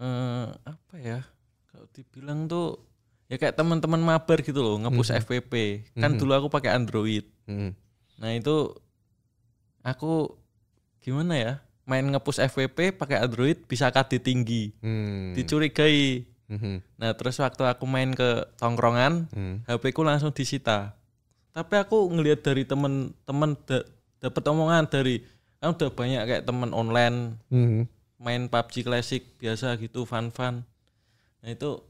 uh, apa ya kalau dibilang tuh ya kayak teman-teman mabar gitu loh ngepush -hmm. FPP kan -hmm. dulu aku pakai Android -hmm. nah itu aku gimana ya main ngepus FPP pakai Android bisa KD tinggi hmm. dicurigai hmm nah terus waktu aku main ke tongkrongan hmm. HP ku langsung disita tapi aku ngelihat dari temen-temen da- dapat omongan dari kan udah banyak kayak temen online hmm main PUBG Classic biasa gitu fun-fun nah itu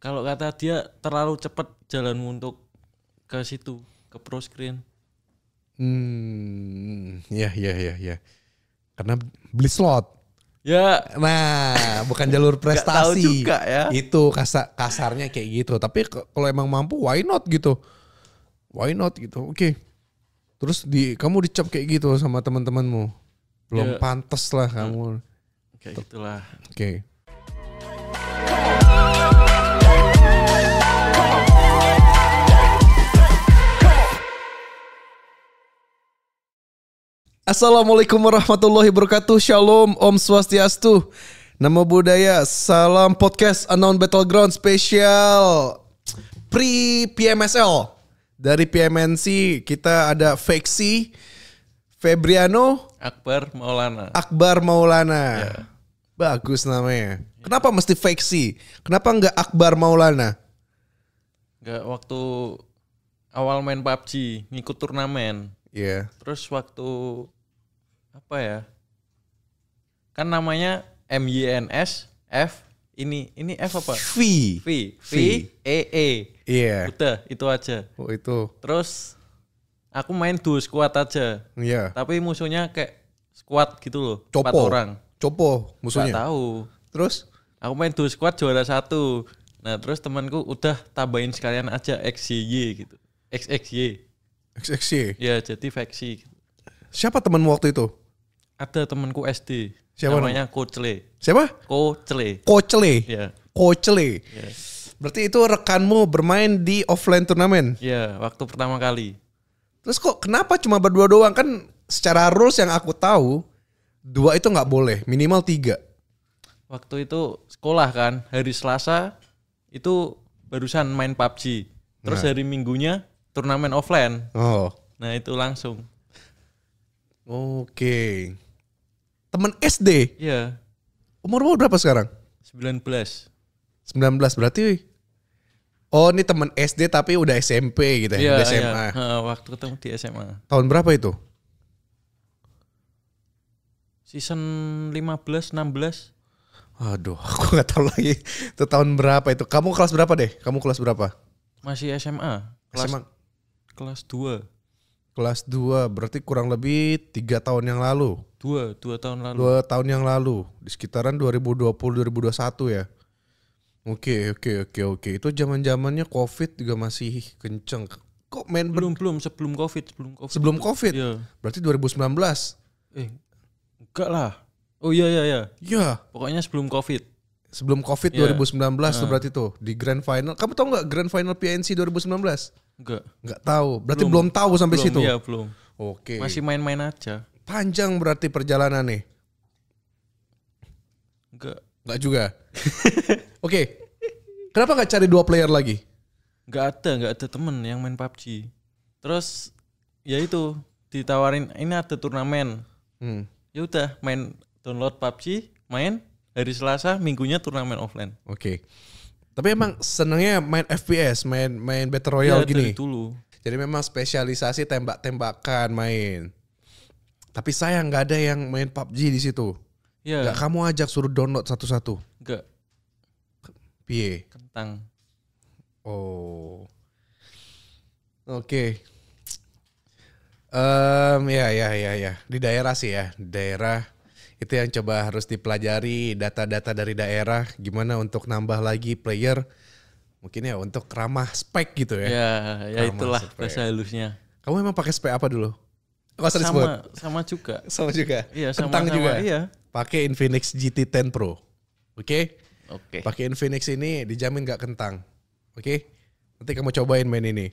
kalau kata dia terlalu cepet jalan untuk ke situ ke pro screen hmm ya ya ya ya karena beli slot ya nah bukan jalur prestasi tahu juga ya itu kasar kasarnya kayak gitu tapi kalau emang mampu why not gitu why not gitu oke okay. terus di kamu dicap kayak gitu sama teman-temanmu belum yeah. pantas lah ya. kamu Oke, okay, itulah. oke okay. Assalamualaikum warahmatullahi wabarakatuh Shalom Om Swastiastu Nama budaya Salam podcast Unknown Battleground special Pre PMSL Dari PMNC kita ada Fexi. Febriano Akbar Maulana. Akbar Maulana. Ya. Bagus namanya. Kenapa mesti Feksi? Kenapa enggak Akbar Maulana? Enggak waktu awal main PUBG, ngikut turnamen. Iya. Terus waktu apa ya? Kan namanya M N S F ini ini F apa? V. V. V, v. E E. Iya. Yeah. Udah, itu aja. Oh, itu. Terus aku main dua squad aja. Iya. Tapi musuhnya kayak squad gitu loh. Copo. Empat orang. Copo musuhnya. Gak tahu. Terus? Aku main dua squad juara satu. Nah terus temanku udah tambahin sekalian aja XY gitu. XXY. XXY? Ya jadi faksi. Gitu. Siapa temanmu waktu itu? Ada temanku SD. Siapa namanya? Nama? Kocle. Siapa? Kocle. Kocle. Ya. Kocle. Ya. Berarti itu rekanmu bermain di offline turnamen? Iya, waktu pertama kali. Terus kok kenapa cuma berdua doang kan secara rules yang aku tahu dua itu nggak boleh minimal tiga. Waktu itu sekolah kan hari Selasa itu barusan main PUBG. Terus nah. hari Minggunya turnamen offline. Oh. Nah itu langsung. Oke. Temen SD? Iya. Umur berapa sekarang? 19. 19 berarti Oh ini temen SD tapi udah SMP gitu ya, ya udah SMA. Ya. Ha, waktu ketemu di SMA. Tahun berapa itu? Season 15, 16. Aduh, aku nggak tahu lagi itu tahun berapa itu. Kamu kelas berapa deh? Kamu kelas berapa? Masih SMA. Kelas, SMA. Kelas 2. Kelas 2, berarti kurang lebih tiga tahun yang lalu. Dua, dua tahun lalu. Dua tahun yang lalu, di sekitaran 2020-2021 ya. Oke, okay, oke, okay, oke, okay, oke. Itu zaman-zamannya Covid juga masih kenceng. Kok main belum belum sebelum Covid, sebelum Covid. Sebelum Covid. Iya. Berarti 2019. Eh, enggak lah. Oh iya iya iya. Iya. Pokoknya sebelum Covid. Sebelum Covid yeah. Iya. 2019 nah. berarti tuh di grand final. Kamu tau nggak grand final PNC 2019? Enggak. Enggak tahu. Berarti belum, belum tahu sampai belum, situ. Iya, belum. Oke. Masih main-main aja. Panjang berarti perjalanan nih. Enggak Enggak juga. Oke. Okay. Kenapa nggak cari dua player lagi? Nggak ada, nggak ada temen yang main PUBG. Terus ya itu ditawarin ini ada turnamen. Hmm. Ya udah main download PUBG, main hari Selasa minggunya turnamen offline. Oke. Okay. Tapi emang senangnya main FPS, main main battle iya, royale ya, gini. dulu. Jadi memang spesialisasi tembak-tembakan main. Tapi sayang nggak ada yang main PUBG di situ. Iya. Gak kamu ajak suruh download satu-satu. gak pie Kentang. Oh. Oke. Okay. Um, ya ya ya ya di daerah sih ya daerah itu yang coba harus dipelajari data-data dari daerah gimana untuk nambah lagi player mungkin ya untuk ramah spek gitu ya. Ya, ya itulah bahasa halusnya. Kamu emang pakai spek apa dulu? Sama, sama juga. sama juga. Iya, sama, Kentang sama, juga. Iya pakai Infinix GT10 Pro. Oke? Okay? Oke. Okay. Pakai Infinix ini dijamin gak kentang. Oke? Okay? Nanti kamu cobain main ini.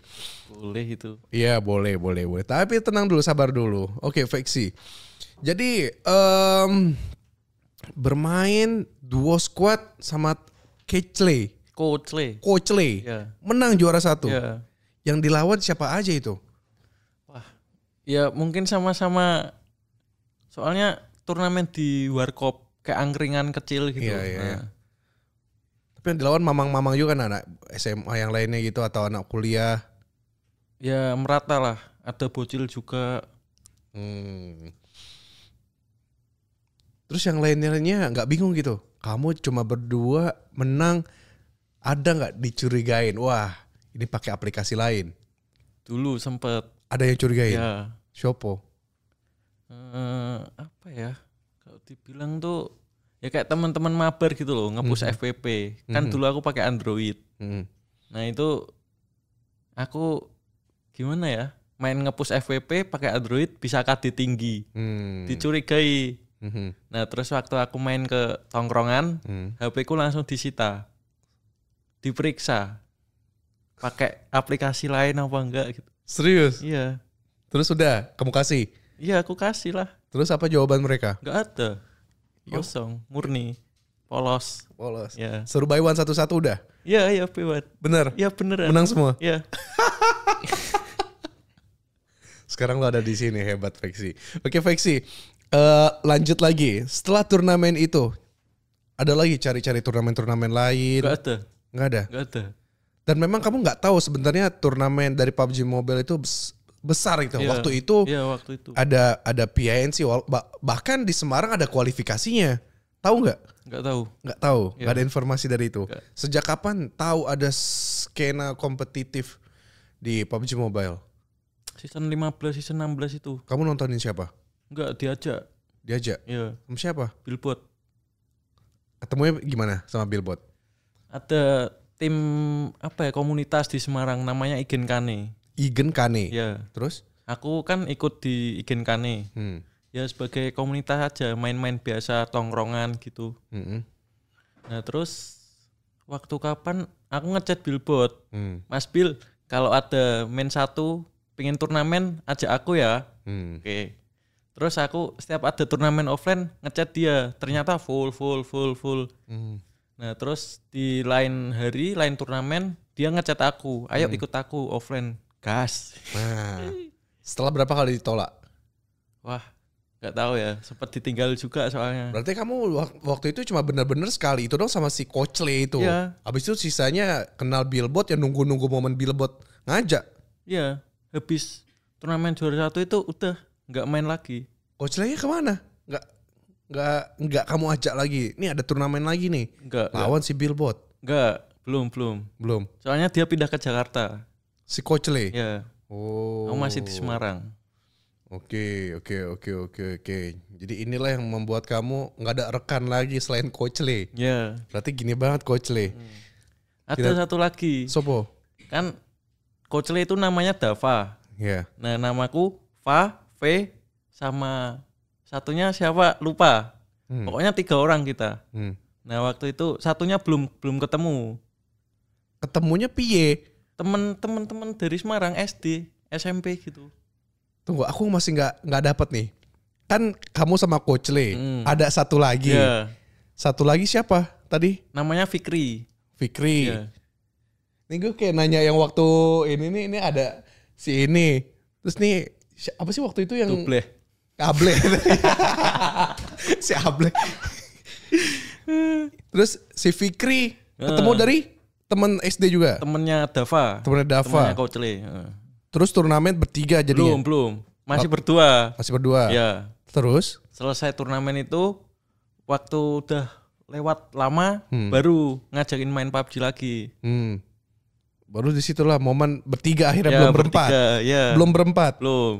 Boleh itu. Iya, boleh, boleh, boleh. Tapi tenang dulu, sabar dulu. Oke, okay, Vexi. Jadi um, bermain duo squad sama Kecle. Kocle. Kocle. Yeah. Menang juara satu. Yeah. Yang dilawan siapa aja itu? Wah, ya mungkin sama-sama. Soalnya turnamen di warkop kayak angkringan kecil gitu. Iya, iya. Nah. Tapi yang dilawan mamang-mamang juga kan anak SMA yang lainnya gitu atau anak kuliah. Ya merata lah. Ada bocil juga. Hmm. Terus yang lainnya nggak bingung gitu. Kamu cuma berdua menang. Ada nggak dicurigain? Wah, ini pakai aplikasi lain. Dulu sempet. Ada yang curigain? Ya. Shopo uh, apa ya kalau dibilang tuh ya kayak teman-teman mabar gitu loh ngepus mm -hmm. FPP kan -hmm. dulu aku pakai Android -hmm. nah itu aku gimana ya main ngepus FPP pakai Android bisa kadi tinggi mm. dicurigai -hmm. nah terus waktu aku main ke tongkrongan mm. HP ku langsung disita diperiksa pakai aplikasi lain apa enggak gitu serius iya terus udah kamu kasih Iya aku kasih lah. Terus apa jawaban mereka? Gak ada. Kosong, murni, polos. Polos. Ya. Seru by one satu-satu udah? Iya, iya by Bener? Iya beneran. Menang semua? Iya. Sekarang lo ada di sini hebat Feksi. Oke Feksi, uh, eh, lanjut lagi. Setelah turnamen itu, ada lagi cari-cari turnamen-turnamen lain? Gak ada. Gak ada. Gak ada. Dan memang kamu nggak tahu sebenarnya turnamen dari PUBG Mobile itu besar gitu. Yeah. Waktu itu yeah, waktu itu ada ada PNC bahkan di Semarang ada kualifikasinya. Tahu nggak? Nggak tahu. Nggak tahu. Yeah. Nggak iya. ada informasi dari itu. Gak. Sejak kapan tahu ada skena kompetitif di PUBG Mobile? Season 15, season 16 itu. Kamu nontonin siapa? Enggak, diajak. Diajak? Iya. Sama siapa? Billboard. Ketemunya gimana sama Billboard? Ada tim apa ya komunitas di Semarang namanya Igen Kane. Igen Kane. Ya. Terus? Aku kan ikut di Igen Kane. Hmm. Ya sebagai komunitas aja, main-main biasa, tongkrongan gitu. -hmm. Nah terus waktu kapan aku ngecat billboard, hmm. Mas Bill kalau ada main satu pengen turnamen ajak aku ya. Hmm. Oke. Terus aku setiap ada turnamen offline ngecat dia, ternyata full full full full. Hmm. Nah terus di lain hari, lain turnamen dia ngecat aku, ayo hmm. ikut aku offline kas, Nah, setelah berapa kali ditolak? Wah, nggak tahu ya. Sempat ditinggal juga soalnya. Berarti kamu waktu itu cuma benar-benar sekali itu dong sama si Coachley itu. Iya. Habis itu sisanya kenal Billboard yang nunggu-nunggu momen Billboard ngajak. Iya, habis turnamen juara satu itu udah nggak main lagi. kocle nya kemana? Nggak nggak nggak kamu ajak lagi. Ini ada turnamen lagi nih. Nggak. Lawan enggak. si Billboard. Nggak, belum belum belum. Soalnya dia pindah ke Jakarta. Si Kocle? Iya. Oh. Aku masih di oh. Semarang. Oke, oke, oke, oke, oke. Jadi inilah yang membuat kamu nggak ada rekan lagi selain Coach Iya. Ya. Yeah. Berarti gini banget Coach Hmm. Ada Tidak... satu lagi. Sopo? Kan Coach itu namanya Dava. Iya. Yeah. Nah, namaku Fa, V sama satunya siapa lupa. Hmm. Pokoknya tiga orang kita. Hmm. Nah, waktu itu satunya belum belum ketemu. Ketemunya Pie temen-temen temen dari Semarang SD SMP gitu tunggu aku masih nggak nggak dapat nih kan kamu sama coach Le hmm. ada satu lagi yeah. satu lagi siapa tadi namanya Fikri Fikri yeah. ini gue kayak nanya yang waktu ini nih ini ada si ini terus nih apa sih waktu itu yang Duple. Able si Able terus si Fikri ketemu ah. dari temen SD juga? Temennya Dava. Temennya Dava. Temennya Kocele. Terus turnamen bertiga jadi Belum, belum. Masih berdua. Masih berdua. Ya. Terus? Selesai turnamen itu waktu udah lewat lama hmm. baru ngajakin main PUBG lagi. Hmm. Baru disitulah momen bertiga akhirnya ya, belum bertiga, berempat. Ya. Belum berempat. Belum.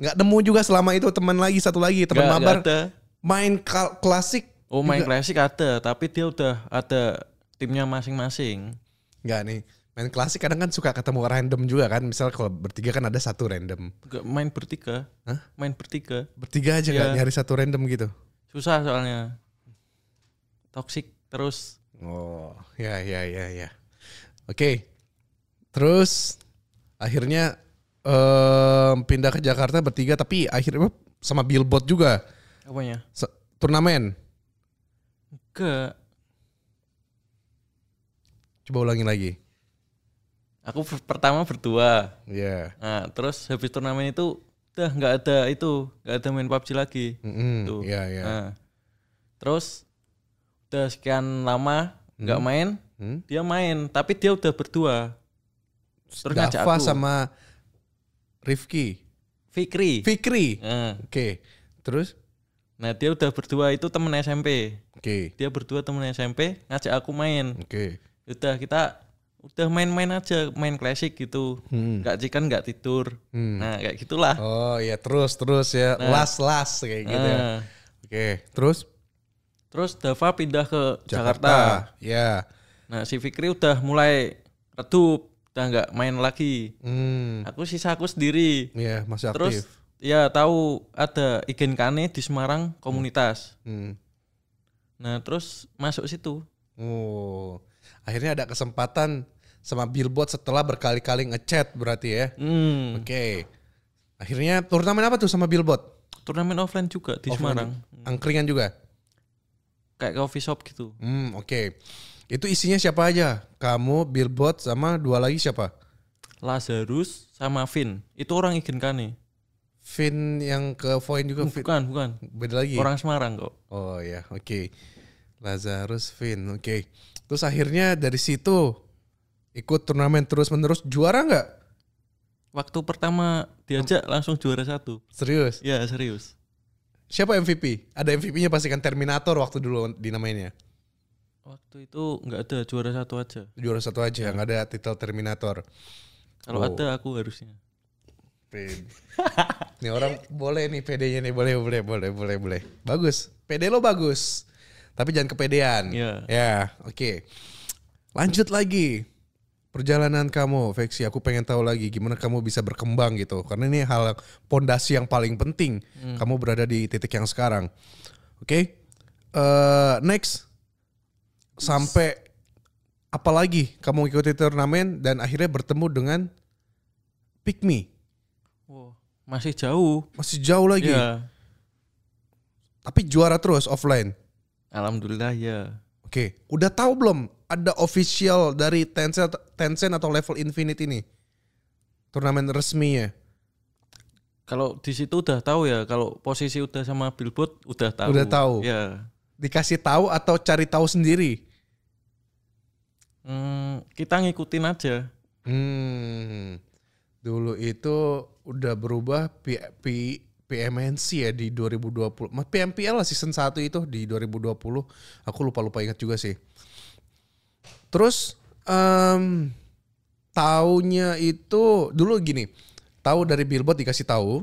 Nggak nemu juga selama itu teman lagi satu lagi teman mabar. Gak Main klasik. Oh main klasik ada tapi dia udah ada timnya masing-masing. Enggak nih. Main klasik kadang kan suka ketemu random juga kan. Misal kalau bertiga kan ada satu random. Enggak main bertiga. Hah? Main bertiga. Bertiga aja ya. nyari satu random gitu. Susah soalnya. Toxic terus. Oh, ya ya ya ya. Oke. Okay. Terus akhirnya um, pindah ke Jakarta bertiga tapi akhirnya sama Billboard juga. Apanya? turnamen. Enggak. Coba ulangi lagi. Aku pertama berdua. Iya. Yeah. Nah, terus habis turnamen itu udah nggak ada itu, nggak ada main PUBG lagi. Mm -hmm. Tuh. Gitu. yeah, Yeah. Nah, terus udah sekian lama nggak hmm. main, hmm? dia main, tapi dia udah berdua. Terus Dava aku. sama Rifki. Fikri. Fikri. Nah. Oke. Okay. Terus? Nah dia udah berdua itu temen SMP. Okay. Dia berdua temen SMP ngajak aku main. Okay udah kita udah main-main aja main klasik gitu hmm. cikan chicken nggak tidur hmm. nah kayak gitulah oh ya terus terus ya nah, last last kayak nah. gitu ya nah. oke terus terus Dava pindah ke Jakarta, Jakarta. ya nah si Fikri udah mulai redup udah nggak main lagi hmm. aku sisa aku sendiri ya masih aktif terus ya tahu ada Igen Kane di Semarang komunitas hmm. Hmm. nah terus masuk situ oh akhirnya ada kesempatan sama Billboard setelah berkali-kali ngechat berarti ya. Hmm. Oke. Okay. Akhirnya turnamen apa tuh sama Billboard? Turnamen offline juga di offline. Semarang. Hmm. Angkringan juga. Kayak coffee shop gitu. Hmm, oke. Okay. Itu isinya siapa aja? Kamu, Billboard sama dua lagi siapa? Lazarus sama Vin Itu orang nih Vin yang ke Voin juga bukan, Bukan, bukan. Beda lagi. Orang Semarang kok. Oh ya, oke. Okay. Lazarus Vin oke. Okay. Terus akhirnya dari situ ikut turnamen terus menerus juara nggak? Waktu pertama diajak langsung juara satu. Serius? Ya serius. Siapa MVP? Ada MVP-nya pasti kan Terminator waktu dulu dinamainnya. Waktu itu nggak ada juara satu aja. Juara satu aja nggak ya. ada title Terminator. Kalau oh. ada aku harusnya. ini orang boleh nih PD-nya nih boleh boleh boleh boleh boleh. Bagus. PD lo bagus. Tapi jangan kepedean. Iya. Ya, yeah. oke. Okay. Lanjut lagi perjalanan kamu, Vexi. Aku pengen tahu lagi gimana kamu bisa berkembang gitu. Karena ini hal pondasi yang paling penting. Hmm. Kamu berada di titik yang sekarang. Oke. Okay? Uh, eh, next sampai apalagi kamu ikuti turnamen dan akhirnya bertemu dengan Pikmi. Wow, masih jauh. Masih jauh lagi. Yeah. Tapi juara terus offline. Alhamdulillah ya. Oke, okay. udah tahu belum ada official dari Tencent, Tencent atau Level Infinite ini? Turnamen resminya. Kalau di situ udah tahu ya, kalau posisi udah sama Billboard udah tahu. Udah tahu. Ya. Dikasih tahu atau cari tahu sendiri? Hmm, kita ngikutin aja. Hmm. Dulu itu udah berubah PI P PMNC ya di 2020. PMPL lah season 1 itu di 2020. Aku lupa-lupa ingat juga sih. Terus um, taunya itu dulu gini. Tahu dari billboard dikasih tahu.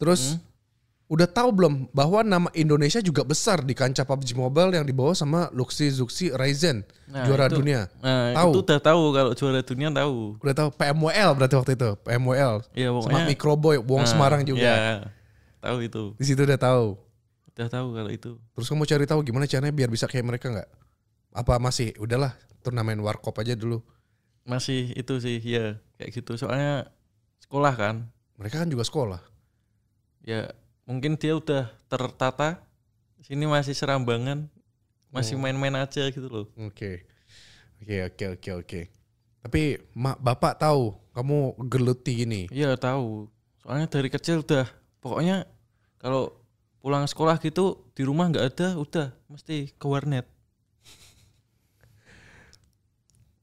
Terus hmm. udah tahu belum bahwa nama Indonesia juga besar di kancah PUBG Mobile yang dibawa sama Luxi Zuxi Ryzen nah, juara itu, dunia. Nah, tahu. Itu udah tahu kalau juara dunia tahu. Udah tahu PMWL berarti waktu itu. PMWL. Iya, sama Microboy Wong nah, Semarang juga. Yeah tahu itu. Di situ udah tahu. Udah tahu kalau itu. Terus kamu cari tahu gimana caranya biar bisa kayak mereka nggak? Apa masih udahlah turnamen warkop aja dulu? Masih itu sih ya kayak gitu. Soalnya sekolah kan. Mereka kan juga sekolah. Ya mungkin dia udah tertata. Sini masih serambangan, masih oh. main-main oh. aja gitu loh. Oke. Okay. Oke, okay, oke, okay, oke, oke. Tapi mak bapak tahu kamu geluti ini Iya, tahu. Soalnya dari kecil udah pokoknya kalau pulang sekolah gitu di rumah nggak ada udah mesti ke warnet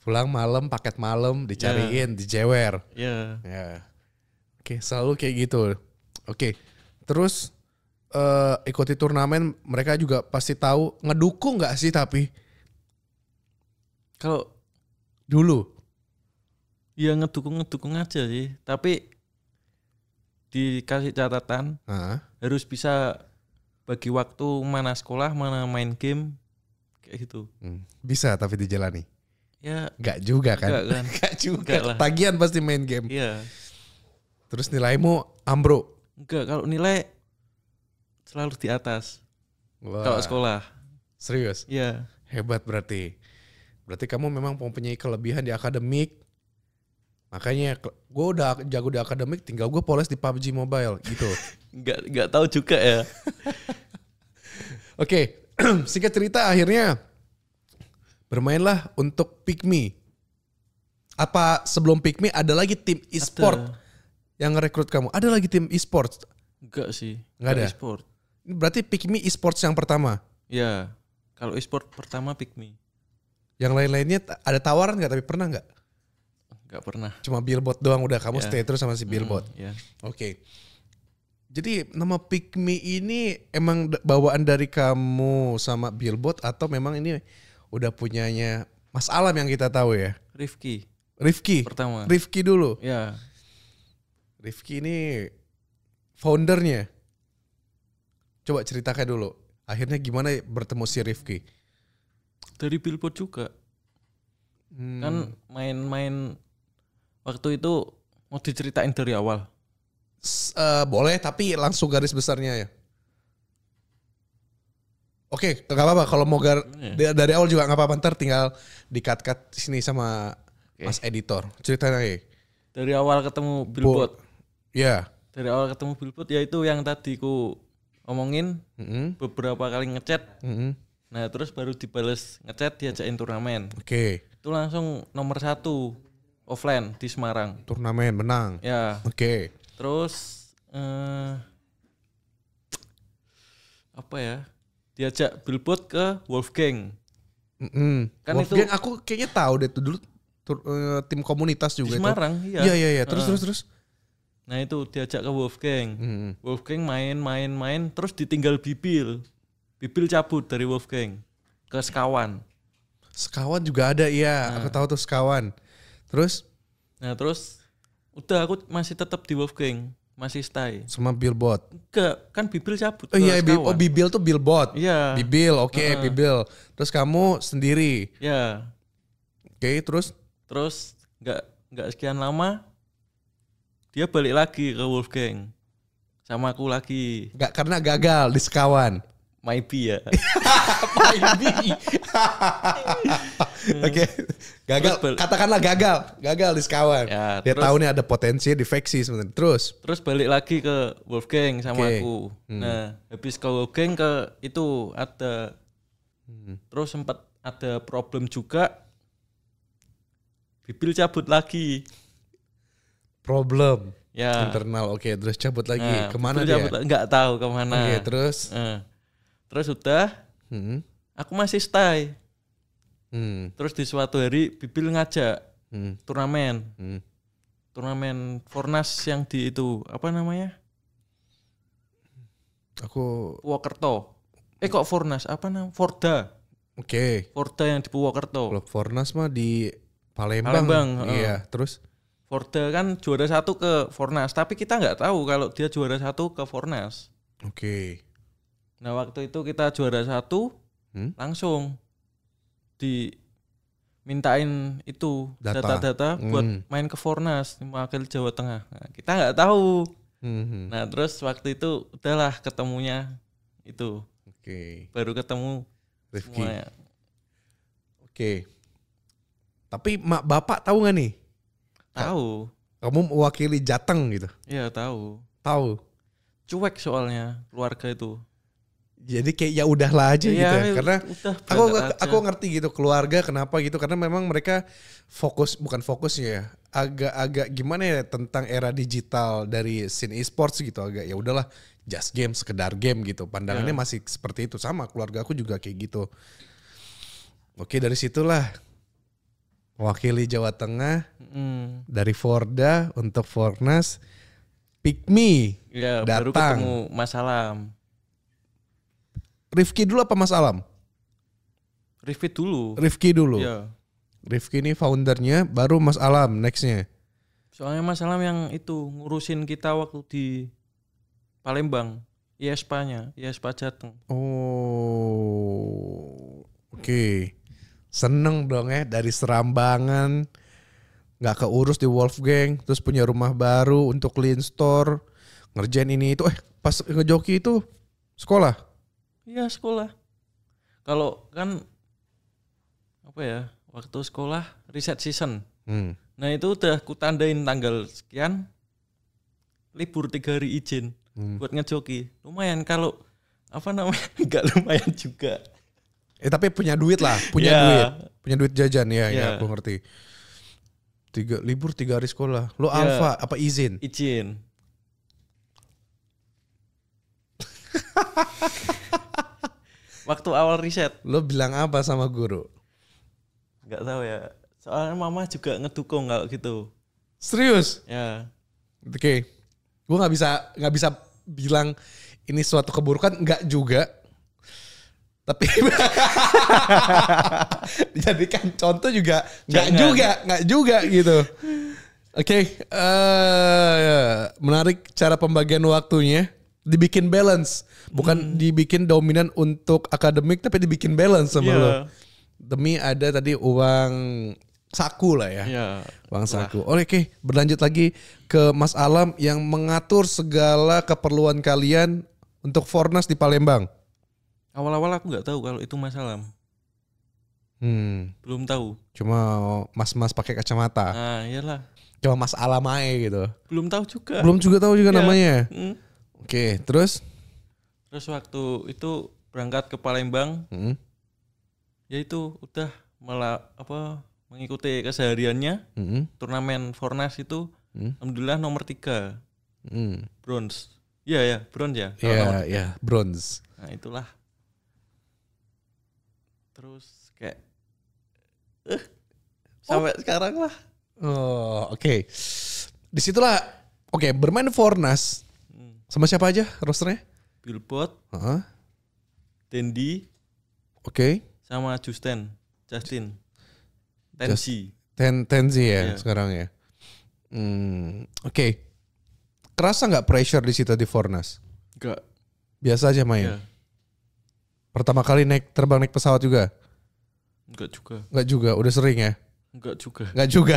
pulang malam paket malam dicariin yeah. dijewer ya yeah. yeah. oke okay, selalu kayak gitu oke okay. terus uh, ikuti turnamen mereka juga pasti tahu ngedukung nggak sih tapi kalau dulu ya ngedukung ngedukung aja sih tapi dikasih catatan uh. harus bisa bagi waktu mana sekolah mana main game kayak gitu hmm. bisa tapi dijalani ya nggak juga kan nggak kan. juga tagihan pasti main game ya. terus nilaimu ambro enggak kalau nilai selalu di atas Wah. kalau sekolah serius ya hebat berarti berarti kamu memang mempunyai kelebihan di akademik Makanya gue udah jago di akademik, tinggal gue poles di PUBG Mobile gitu. gak nggak tahu juga ya. Oke, okay. singkat cerita akhirnya bermainlah untuk Pikmi. Apa sebelum Pikmi ada lagi tim e-sport yang ngerekrut kamu? Ada lagi tim e-sport? Enggak sih. Enggak ada. E-sport. Berarti Pikmi e-sports yang pertama? Iya. Kalau e-sport pertama Pikmi. Yang lain-lainnya ada tawaran nggak tapi pernah nggak? Gak pernah. Cuma billboard doang udah kamu yeah. stay terus sama si hmm, billboard. Mm, ya. yeah. Oke. Okay. Jadi nama pikmi ini emang bawaan dari kamu sama billboard atau memang ini udah punyanya Mas Alam yang kita tahu ya? Rifki. Rifki. Pertama. Rifki dulu. Ya. Yeah. Rifki ini foundernya. Coba ceritakan dulu. Akhirnya gimana bertemu si Rifki? Dari billboard juga. Hmm. Kan main-main waktu itu mau diceritain dari awal. Uh, boleh tapi langsung garis besarnya ya. Oke, okay, nggak apa-apa. Kalau mau gar yeah. dari awal juga nggak apa-apa. Ntar tinggal dikat-kat sini sama okay. Mas Editor. Ceritanya lagi Dari awal ketemu Billboard. Ya. Yeah. Dari awal ketemu Billboard ya itu yang tadi ku omongin mm -hmm. beberapa kali ngechat. Mm -hmm. Nah terus baru dibales ngechat diajakin turnamen. Oke itu langsung nomor satu offline di Semarang. Turnamen menang. Ya. Oke. Okay. Terus eh, apa ya? Diajak billboard ke Wolfgang. Mm -hmm. Kan Wolfgang itu aku kayaknya tahu deh itu dulu tur, uh, tim komunitas juga. Di Semarang, itu. Iya. iya. Iya iya Terus uh. terus terus. Nah itu diajak ke Wolfgang. Mm. Wolfgang main-main-main terus ditinggal Bibil. Bibil cabut dari Wolfgang ke Sekawan sekawan juga ada iya nah. aku tahu tuh sekawan terus nah terus udah aku masih tetap di Wolfgang masih stay sama billboard enggak kan bibil cabut oh iya oh bibil tuh billboard iya bibil oke okay, uh. bibil terus kamu sendiri iya oke okay, terus terus nggak nggak sekian lama dia balik lagi ke Wolfgang sama aku lagi nggak karena gagal di sekawan My B ya. My B. Oke. Gagal. Katakanlah gagal. Gagal di sekawan. Ya, Dia terus, tahu nih ada potensi defeksi sebenarnya. Terus. Terus balik lagi ke Wolfgang sama okay. aku. Hmm. Nah, habis ke Wolfgang ke itu ada hmm. terus sempat ada problem juga. Bibil cabut lagi. Problem. Ya. Internal. Oke, okay. terus cabut lagi. Nah, kemana dia? enggak tahu kemana. Oke, okay, terus. Nah Terus udah, hmm. aku masih stay. Hmm. Terus di suatu hari Bibil ngajak hmm. turnamen. Hmm. Turnamen Fornas yang di itu apa namanya? Aku Purwokerto. Eh kok Fornas apa namanya? Forda. Oke. Okay. Forda yang di Purwokerto. Kalau Fornas mah di Palembang. Palembang. Iya, terus Forda kan juara satu ke Fornas, tapi kita nggak tahu kalau dia juara satu ke Fornas. Oke. Okay. Nah waktu itu kita juara satu hmm? langsung dimintain itu data-data hmm. buat main ke Fornas mewakili Jawa Tengah. Nah, kita nggak tahu. Hmm. Nah terus waktu itu udahlah ketemunya itu. Oke. Okay. Baru ketemu semuanya. Oke. Okay. Tapi mak bapak tahu nggak nih? Tahu. Kamu mewakili Jateng gitu? Iya tahu. Tahu. Cuek soalnya keluarga itu jadi kayak ya udahlah aja gitu ya, gitu ya. karena udah, aku aku ngerti gitu keluarga kenapa gitu karena memang mereka fokus bukan fokusnya ya, agak-agak gimana ya tentang era digital dari scene esports gitu agak ya udahlah just game sekedar game gitu pandangannya ya. masih seperti itu sama keluarga aku juga kayak gitu oke dari situlah wakili Jawa Tengah mm. dari Forda untuk Fornas Pikmi ya, datang baru ketemu Mas Salam Rifki dulu apa Mas Alam? Rifki dulu. Rifki dulu. Ya. Rifki ini foundernya, baru Mas Alam nextnya. Soalnya Mas Alam yang itu ngurusin kita waktu di Palembang, ISPA-nya, ISPA Jateng. Oh, oke. Okay. Seneng dong ya dari Serambangan, nggak keurus di Wolfgang, terus punya rumah baru untuk Lean Store, ngerjain ini itu. Eh, pas ngejoki itu sekolah? Iya sekolah. Kalau kan apa ya waktu sekolah riset season. Hmm. Nah itu udah kutandain tanggal sekian libur tiga hari izin hmm. buat ngejoki. Lumayan kalau apa namanya nggak lumayan juga. Eh tapi punya duit lah, punya yeah. duit, punya duit jajan ya, yeah. ya iya. aku ngerti. Tiga libur tiga hari sekolah. Lo yeah. alfa apa izin? Izin. waktu awal riset. Lo bilang apa sama guru? Gak tahu ya. Soalnya mama juga ngedukung kalau gitu. Serius? Ya. Oke. Okay. Gue nggak bisa nggak bisa bilang ini suatu keburukan nggak juga. Tapi dijadikan contoh juga nggak juga nggak juga gitu. Oke, okay, uh, eh, menarik cara pembagian waktunya dibikin balance, bukan hmm. dibikin dominan untuk akademik tapi dibikin balance sama yeah. lo. Demi ada tadi uang saku lah ya. Yeah. Uang saku. Oke, okay. berlanjut lagi ke Mas Alam yang mengatur segala keperluan kalian untuk Fornas di Palembang. Awal-awal aku nggak tahu kalau itu Mas Alam. Hmm. Belum tahu. Cuma mas-mas pakai kacamata. Ah, iyalah. Cuma Mas Alam aja gitu. Belum tahu juga. Belum juga tahu juga yeah. namanya. Hmm Oke, terus? Terus waktu itu berangkat ke Palembang, hmm. ya itu udah malah apa mengikuti kesehariannya hmm. turnamen Fornas itu, hmm. alhamdulillah nomor tiga, hmm. bronze. Iya ya, bronze ya. Iya yeah, iya, yeah, bronze. Nah itulah. Terus kayak eh, sampai oh. sekarang lah. Oh oke. Okay. Disitulah oke okay, bermain Fornas sama siapa aja rosternya? Billboard, uh-huh. Tendi, oke, okay. sama Justin, Justin, Tenzi, Just, Ten Tenzi ya yeah. sekarang ya. Hmm, oke. Okay. Kerasa nggak pressure di situ di Fornas? Enggak. Biasa aja main. Yeah. Pertama kali naik terbang naik pesawat juga? Enggak juga. Enggak juga, udah sering ya? Enggak juga. Enggak juga.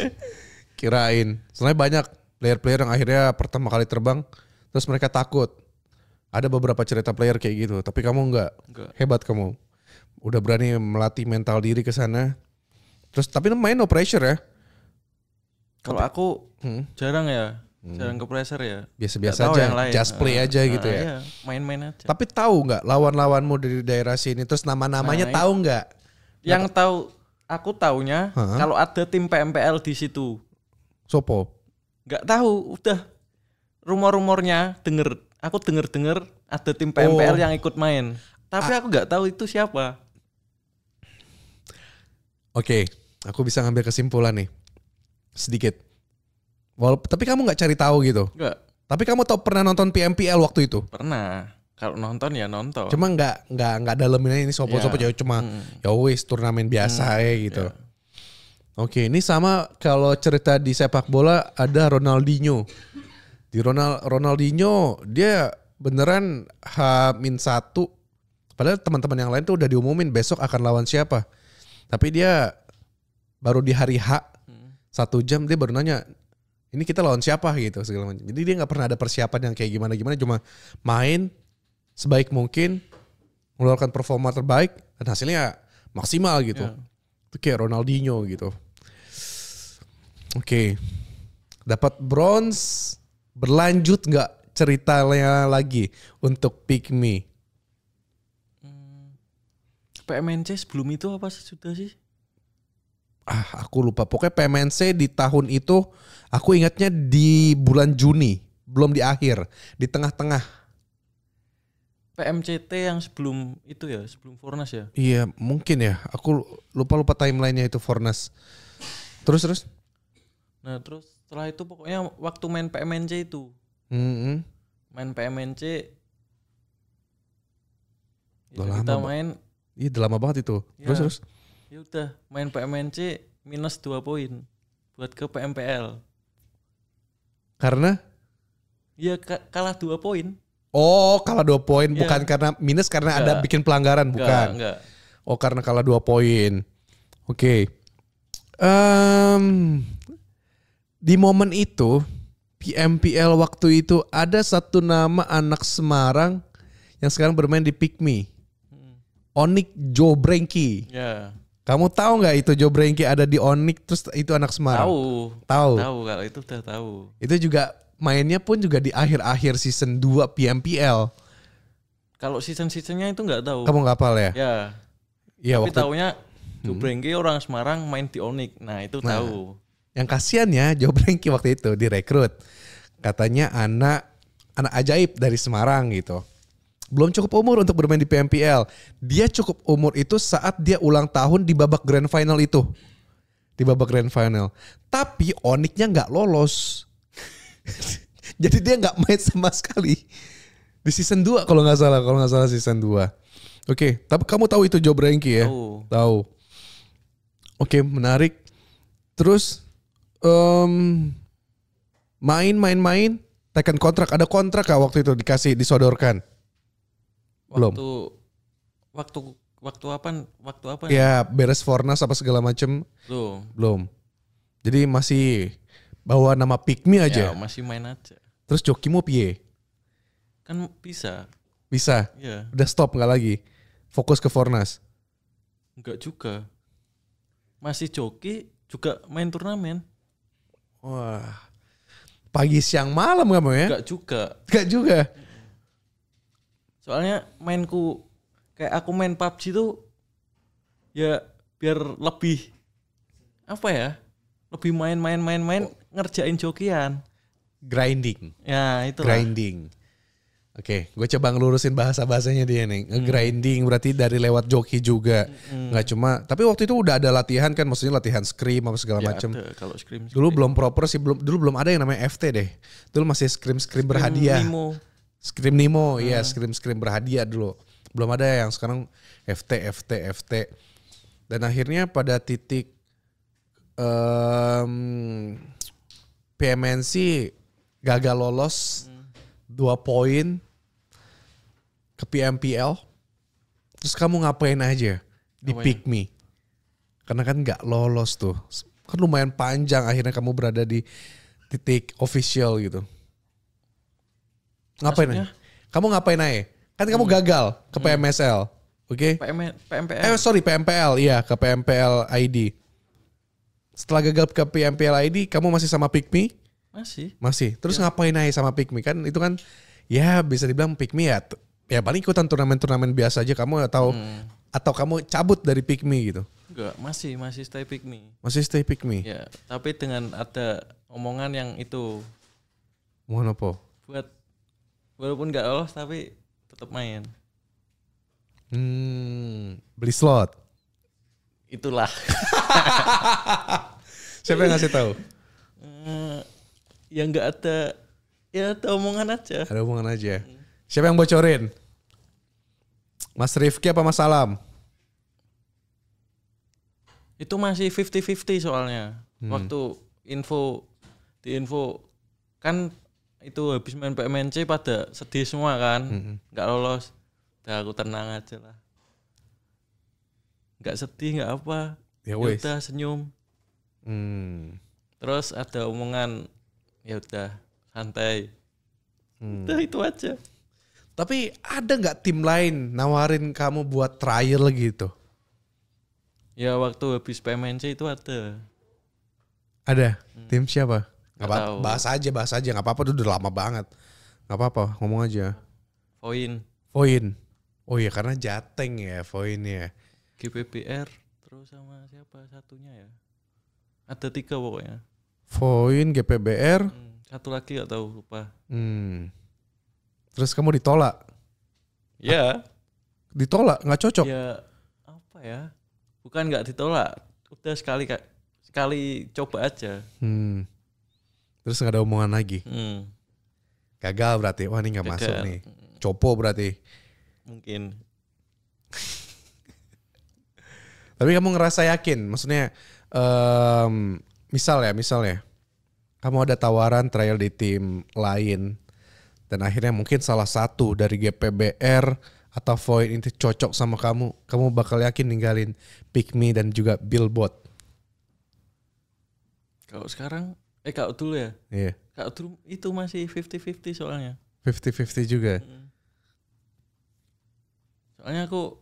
Kirain. Sebenarnya banyak player-player yang akhirnya pertama kali terbang terus mereka takut. Ada beberapa cerita player kayak gitu, tapi kamu nggak hebat kamu. Udah berani melatih mental diri ke sana. Terus tapi main no pressure ya. Kalau aku hmm? jarang ya, hmm. jarang ke pressure ya. Biasa-biasa aja, just play uh, aja gitu uh, ya. Iya, main-main aja. Tapi tahu nggak lawan-lawanmu dari daerah sini? Terus nama-namanya nah, tahu nggak? Yang tahu aku taunya kalau ada tim PMPL di situ. Sopo? nggak tahu udah rumor-rumornya denger aku denger-denger ada tim PMPL oh. yang ikut main tapi A ah. aku nggak tahu itu siapa oke okay. aku bisa ngambil kesimpulan nih sedikit Walaupun tapi kamu nggak cari tahu gitu Enggak. tapi kamu tau pernah nonton PMPL waktu itu pernah kalau nonton ya nonton cuma nggak nggak nggak lebihnya ini sopo-sopo yeah. jauh cuma hmm. ya wis turnamen biasa hmm. ya gitu yeah Oke, ini sama kalau cerita di sepak bola ada Ronaldinho. Di Ronald Ronaldinho dia beneran H-1 padahal teman-teman yang lain tuh udah diumumin besok akan lawan siapa. Tapi dia baru di hari H satu jam dia baru nanya ini kita lawan siapa gitu segala macam. Jadi dia nggak pernah ada persiapan yang kayak gimana gimana cuma main sebaik mungkin mengeluarkan performa terbaik dan hasilnya maksimal gitu. Yeah. Itu kayak Ronaldinho gitu. Oke. Okay. Dapat bronze. Berlanjut nggak ceritanya lagi untuk pick me? Hmm. PMNC sebelum itu apa sudah sih? Ah, aku lupa. Pokoknya PMNC di tahun itu aku ingatnya di bulan Juni, belum di akhir, di tengah-tengah PMCT yang sebelum itu ya, sebelum Fornas ya? Iya, mungkin ya. Aku lupa-lupa timelinenya itu Fornas. Terus terus? Nah, terus setelah itu pokoknya waktu main PMNC itu. Mm-hmm. Main PMNC ya, Udah ya kita main Iya, udah lama banget itu. Ya, terus terus? Ya udah, main PMNC minus dua poin buat ke PMPL. Karena? Iya kalah dua poin. Oh, kalah dua poin yeah. bukan karena minus karena ada bikin pelanggaran bukan? Enggak, enggak. Oh, karena kalah dua poin. Oke. Okay. Um, di momen itu PMPL waktu itu ada satu nama anak Semarang yang sekarang bermain di Pikmi. Hmm. Onik Jobrenki. Yeah. Kamu tahu nggak itu Jobrenki ada di Onik terus itu anak Semarang? Tahu. Tahu. Tahu kalau itu udah tahu. Itu juga mainnya pun juga di akhir-akhir season 2 PMPL. Kalau season-seasonnya itu nggak tahu. Kamu nggak hafal ya? Ya. Iya Tapi waktu... tahunya Jobrengki hmm. orang Semarang main di Onik. Nah, itu nah, tahu. Yang kasihan ya Jobrengki waktu itu direkrut. Katanya anak anak ajaib dari Semarang gitu. Belum cukup umur untuk bermain di PMPL. Dia cukup umur itu saat dia ulang tahun di babak grand final itu. Di babak grand final. Tapi Oniknya nggak lolos Jadi dia nggak main sama sekali di season 2 kalau nggak salah, kalau nggak salah season 2. Oke, okay, tapi kamu tahu itu Job ranking ya? Tahu. Oke, okay, menarik. Terus um, main main main tekan kontrak ada kontrak kah waktu itu dikasih disodorkan? Belum. Waktu waktu waktu apa? Waktu apa? Ya, beres Fornas apa segala macem. Belum. Belum. Jadi masih bawa nama pikmi aja. Ya, masih main aja. Terus joki mau pie Kan bisa. Bisa. Iya. Udah stop nggak lagi. Fokus ke Fornas. Enggak juga. Masih joki juga main turnamen. Wah. Pagi siang malam kamu ya? Enggak juga. Enggak juga. Soalnya mainku kayak aku main PUBG tuh ya biar lebih apa ya? Lebih main-main main-main ngerjain jokian. Grinding. Ya, itu. Grinding. Oke, gue coba ngelurusin bahasa bahasanya dia nih. Hmm. Nge-grinding berarti dari lewat joki juga, hmm. nggak cuma. Tapi waktu itu udah ada latihan kan, maksudnya latihan scream apa segala ya, macam. Kalau scream, Dulu belum proper sih, belum dulu belum ada yang namanya FT deh. Dulu masih scream scream, berhadiah. Nemo. Scream nimo, iya, hmm. ya scream scream berhadiah dulu. Belum ada yang sekarang FT FT FT. Dan akhirnya pada titik um, PMNC gagal lolos dua poin ke PMPL. Terus kamu ngapain aja di pick me? Karena kan nggak lolos tuh. Kan lumayan panjang akhirnya kamu berada di titik official gitu. Ngapain aja? Kamu ngapain aja? Kan kamu hmm. gagal ke PMSL. Hmm. Oke. Okay? PM, PMPL. Eh sorry PMPL, iya ke PMPL ID setelah gagal ke PMPL ID kamu masih sama Pikmi Masih. Masih. Terus ya. ngapain aja sama Pikmi kan itu kan ya bisa dibilang Pikmi ya ya paling ikutan turnamen-turnamen biasa aja kamu atau hmm. atau kamu cabut dari Pikmi gitu. Enggak, masih masih stay Pikmi Masih stay Pikmi Ya, tapi dengan ada omongan yang itu. Mohon apa? Buat walaupun nggak lolos tapi tetap main. Hmm, beli slot itulah. Siapa yang ngasih tahu? Uh, yang nggak ada ya ada omongan aja. Ada omongan aja. Siapa yang bocorin? Mas Rifki apa Mas Salam? Itu masih 50-50 soalnya. Hmm. Waktu info di info kan itu habis main PMNC pada sedih semua kan, hmm. nggak hmm. lolos. Udah aku tenang aja lah nggak sedih nggak apa ya, ya udah senyum hmm. terus ada omongan ya udah santai hmm. udah itu aja tapi ada nggak tim lain nawarin kamu buat trial gitu ya waktu habis PMNC itu ada ada hmm. tim siapa nggak apa tahu. bahas aja bahas aja nggak apa-apa udah lama banget nggak apa-apa ngomong aja Voin Voin oh iya karena jateng ya Voin ya GPPR terus sama siapa satunya ya ada tiga pokoknya Voin GPBR hmm, satu lagi gak tahu lupa hmm. terus kamu ditolak ya yeah. ditolak nggak cocok ya apa ya bukan nggak ditolak udah sekali kak sekali coba aja hmm. terus nggak ada omongan lagi hmm. gagal berarti wah ini nggak masuk nih hmm. copo berarti mungkin Tapi kamu ngerasa yakin, maksudnya um, misal ya, misal ya, kamu ada tawaran trial di tim lain dan akhirnya mungkin salah satu dari GPBR atau Void itu cocok sama kamu, kamu bakal yakin ninggalin Pick dan juga Billboard. Kalau sekarang, eh Kak dulu ya? Iya. Yeah. Kak itu masih 50-50 soalnya. 50-50 juga? Soalnya aku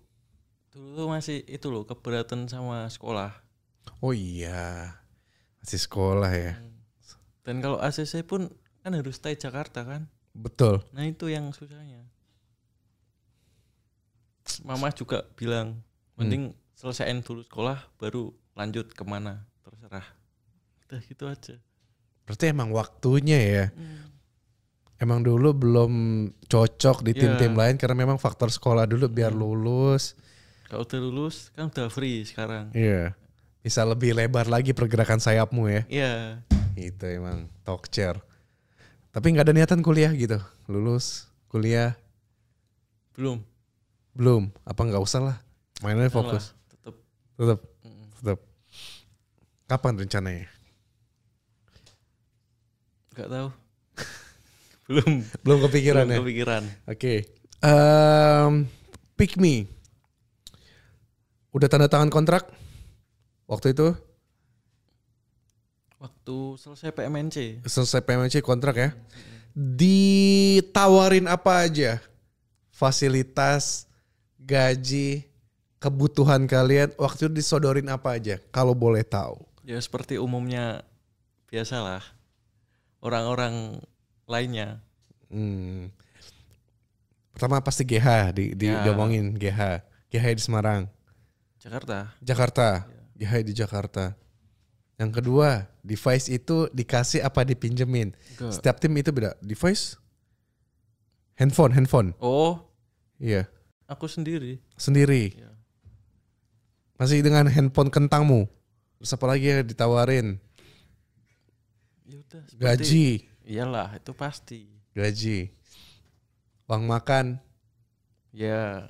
dulu tuh masih itu loh keberatan sama sekolah. Oh iya. Masih sekolah ya. Hmm. Dan kalau ACC pun kan harus stay Jakarta kan? Betul. Nah, itu yang susahnya. Mama juga bilang mending hmm. selesaiin dulu sekolah baru lanjut kemana terserah udah gitu aja berarti emang waktunya ya hmm. emang dulu belum cocok di tim-tim yeah. lain karena memang faktor sekolah dulu biar hmm. lulus kalau udah lulus kan udah free sekarang. Iya. Yeah. Bisa lebih lebar lagi pergerakan sayapmu ya. Iya. Yeah. Itu emang talk chair. Tapi nggak ada niatan kuliah gitu. Lulus, kuliah. Belum. Belum. Apa nggak usah lah. Mainnya fokus. tetap. Tetap. Tetap. Kapan rencananya? Gak tahu. belum. Belum kepikiran belum ya. Kepikiran. Oke. Okay. Um, pick me udah tanda tangan kontrak waktu itu waktu selesai PMNC selesai PMNC kontrak ya ditawarin apa aja fasilitas gaji kebutuhan kalian waktu itu disodorin apa aja kalau boleh tahu ya seperti umumnya biasalah orang-orang lainnya hmm. pertama pasti GH di, di ya. diomongin GH GH di Semarang Jakarta. Jakarta. Ya. High di Jakarta. Yang kedua, device itu dikasih apa dipinjemin? Ke. Setiap tim itu beda. Device? Handphone, handphone. Oh. Iya. Aku sendiri. Sendiri. Ya. Masih dengan handphone kentangmu. Terus apa lagi yang ditawarin? Yaudah, udah, Gaji. Iyalah, itu pasti. Gaji. Uang makan. Ya.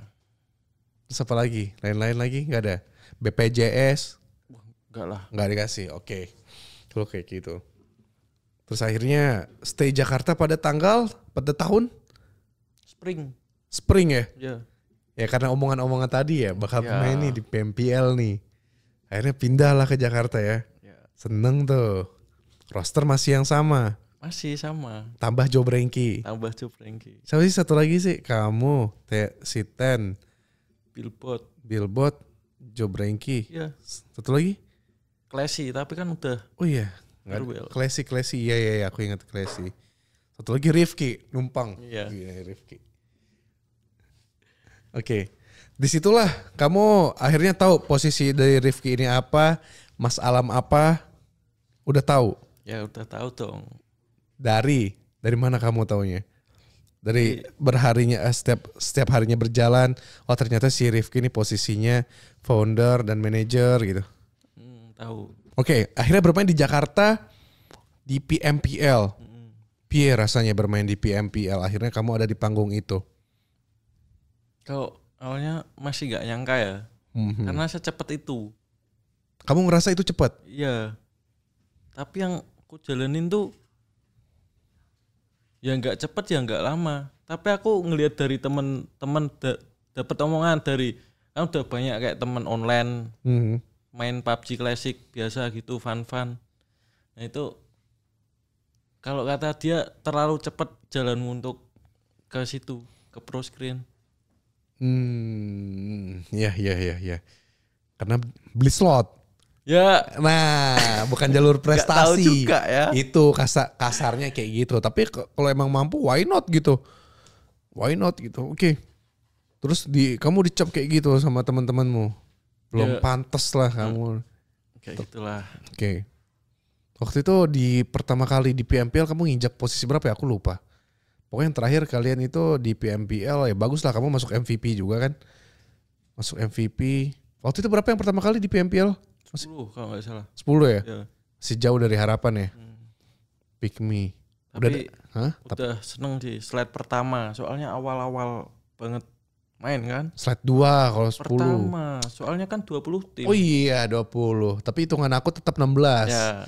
Terus apa lagi? Lain-lain lagi Gak ada. BPJS? Gak lah. Gak dikasih. Oke. Okay. Oke kayak gitu. Terus akhirnya stay Jakarta pada tanggal pada tahun spring. Spring ya? Iya. Yeah. Ya karena omongan-omongan tadi ya bakal yeah. main nih di PMPL nih. Akhirnya pindahlah ke Jakarta ya. Yeah. Seneng tuh. Roster masih yang sama. Masih sama. Tambah Joe Brengki. Tambah Joe Brengki. Siapa sih satu lagi sih? Kamu, si Ten, Billboard. Billboard, Job Branky. Iya. Satu lagi? Classy, tapi kan udah. Oh iya. Nggak, classy, Classy. Iya, iya, iya. Aku ingat Classy. Satu lagi Rifki, numpang. Iya. Iya, Rifki. Oke. Okay. Disitulah kamu akhirnya tahu posisi dari Rifki ini apa, Mas Alam apa, udah tahu? Ya udah tahu dong. Dari dari mana kamu taunya? dari iya. berharinya eh, setiap setiap harinya berjalan oh ternyata si Rifki ini posisinya founder dan manager gitu hmm, tahu oke okay, akhirnya bermain di Jakarta di PMPL hmm. pie rasanya bermain di PMPL akhirnya kamu ada di panggung itu kau awalnya masih gak nyangka ya hmm. karena secepat itu kamu ngerasa itu cepat iya tapi yang aku jalanin tuh ya nggak cepet ya nggak lama tapi aku ngelihat dari temen-temen da dapat omongan dari kan udah banyak kayak temen online mm-hmm. main PUBG Classic biasa gitu fun fun nah itu kalau kata dia terlalu cepet jalan untuk ke situ ke pro screen hmm ya ya ya ya karena beli slot Ya. Nah, bukan jalur prestasi. juga ya. Itu kasar kasarnya kayak gitu. Tapi kalau emang mampu why not gitu. Why not gitu. Oke. Okay. Terus di kamu dicap kayak gitu sama teman-temanmu. Belum ya. pantas lah kamu. Kayak gitulah. Oke. Okay. Waktu itu di pertama kali di PMPL kamu nginjak posisi berapa ya? Aku lupa. Pokoknya yang terakhir kalian itu di PMPL ya bagus lah kamu masuk MVP juga kan. Masuk MVP. Waktu itu berapa yang pertama kali di PMPL? 10 kalau nggak salah. sepuluh ya? Iya. si jauh dari harapan ya. Hmm. Pick me. Udah Tapi, hah? udah seneng di slide pertama. Soalnya awal-awal banget main kan. Slide dua kalau sepuluh Pertama, soalnya kan 20 tim. Oh iya, dua puluh Tapi hitungan aku tetap 16. Iya.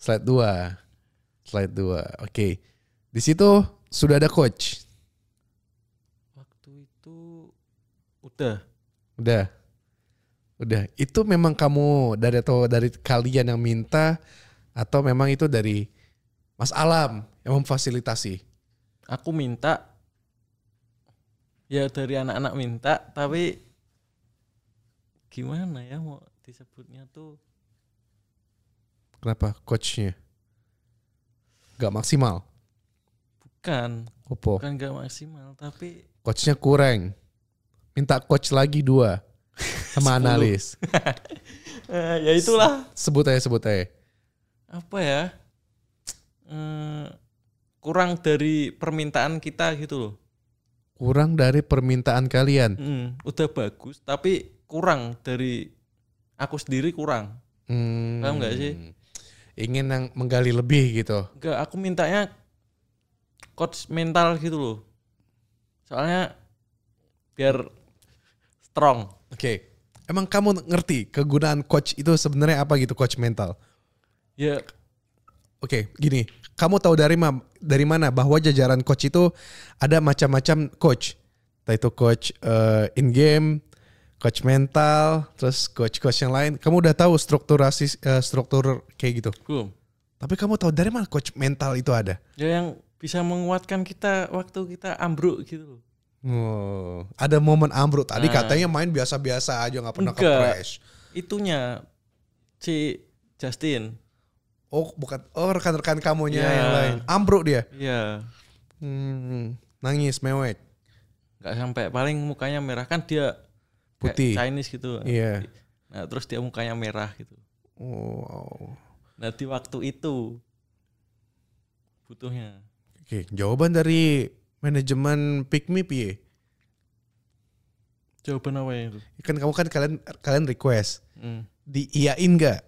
Slide dua Slide dua Oke. Okay. Di situ sudah ada coach. Waktu itu udah. Udah. Udah, itu memang kamu dari atau dari kalian yang minta atau memang itu dari Mas Alam yang memfasilitasi? Aku minta ya dari anak-anak minta, tapi gimana ya mau disebutnya tuh? Kenapa coachnya? Gak maksimal? Bukan. Opo. Bukan gak maksimal, tapi coachnya kurang. Minta coach lagi dua sama analis. analis. Eh, ya itulah. Sebut aja sebut aja. Apa ya? Uh, kurang dari permintaan kita gitu loh. Kurang dari permintaan kalian. Hmm, udah bagus tapi kurang dari aku sendiri kurang. Hmm. Paham gak sih? Ingin yang menggali lebih gitu. Enggak, aku mintanya coach mental gitu loh. Soalnya biar strong. Oke. Okay. Emang kamu ngerti kegunaan coach itu sebenarnya apa gitu coach mental? Ya. Yeah. Oke, okay, gini. Kamu tahu dari ma dari mana bahwa jajaran coach itu ada macam-macam coach. Entah itu coach uh, eh, in game, coach mental, terus coach-coach yang lain. Kamu udah tahu struktur strukturasi uh, struktur kayak gitu? Belum. Tapi kamu tahu dari mana coach mental itu ada? Ya yang bisa menguatkan kita waktu kita ambruk gitu ada momen ambruk tadi nah, katanya main biasa-biasa aja nggak pernah enggak, ke crash. Itunya si Justin. Oh bukan oh rekan-rekan kamunya yeah. yang lain. Ambruk dia. Iya. Yeah. Hmm, nangis mewek. Nggak sampai paling mukanya merah kan dia putih Chinese gitu. Iya. Yeah. Nah terus dia mukanya merah gitu. Wow. Nah di waktu itu butuhnya. Oke jawaban dari manajemen pick me piye? Jawaban apa yang itu? Kan kamu kan kalian kalian request. Hmm. iain gak?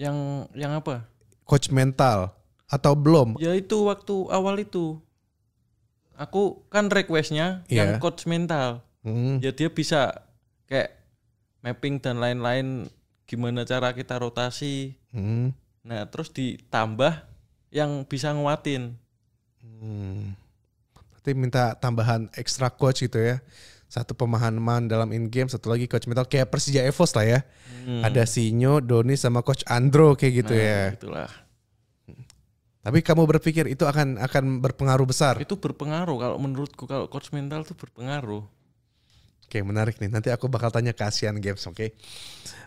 Yang yang apa? Coach mental atau belum? Ya itu waktu awal itu. Aku kan requestnya yeah. yang iya. coach mental. Hmm. Ya dia bisa kayak mapping dan lain-lain gimana cara kita rotasi. Hmm. Nah, terus ditambah yang bisa nguatin. Hmm. Nanti minta tambahan ekstra coach gitu ya. Satu pemahaman dalam in game, satu lagi coach mental kayak Persija Evos lah ya. Hmm. Ada Sinyo, Doni sama coach Andro kayak gitu nah, ya. Itulah. Tapi kamu berpikir itu akan akan berpengaruh besar? Itu berpengaruh kalau menurutku kalau coach mental itu berpengaruh. Oke, menarik nih. Nanti aku bakal tanya ke Asian Games, oke? Okay?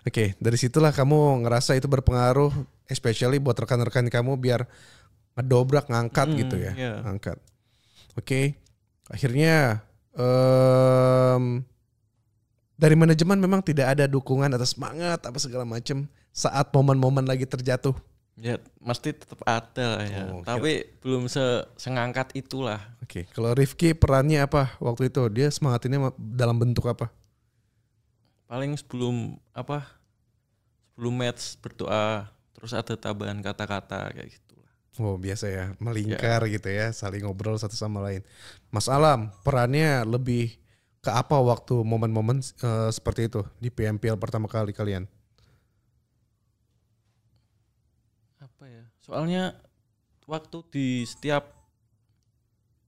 Oke, okay, dari situlah kamu ngerasa itu berpengaruh especially buat rekan-rekan kamu biar ngedobrak ngangkat hmm, gitu ya yeah. ngangkat oke okay. akhirnya um, dari manajemen memang tidak ada dukungan atau semangat apa segala macam saat momen-momen lagi terjatuh ya mesti tetap ada ya oh, okay. tapi belum se sengangkat itulah oke okay. kalau Rifki perannya apa waktu itu dia semangatnya dalam bentuk apa paling sebelum apa sebelum match berdoa terus ada tambahan kata-kata kayak gitu Oh biasa ya melingkar yeah. gitu ya saling ngobrol satu sama lain. Mas Alam perannya lebih ke apa waktu momen-momen uh, seperti itu di PMPL pertama kali kalian? Apa ya? Soalnya waktu di setiap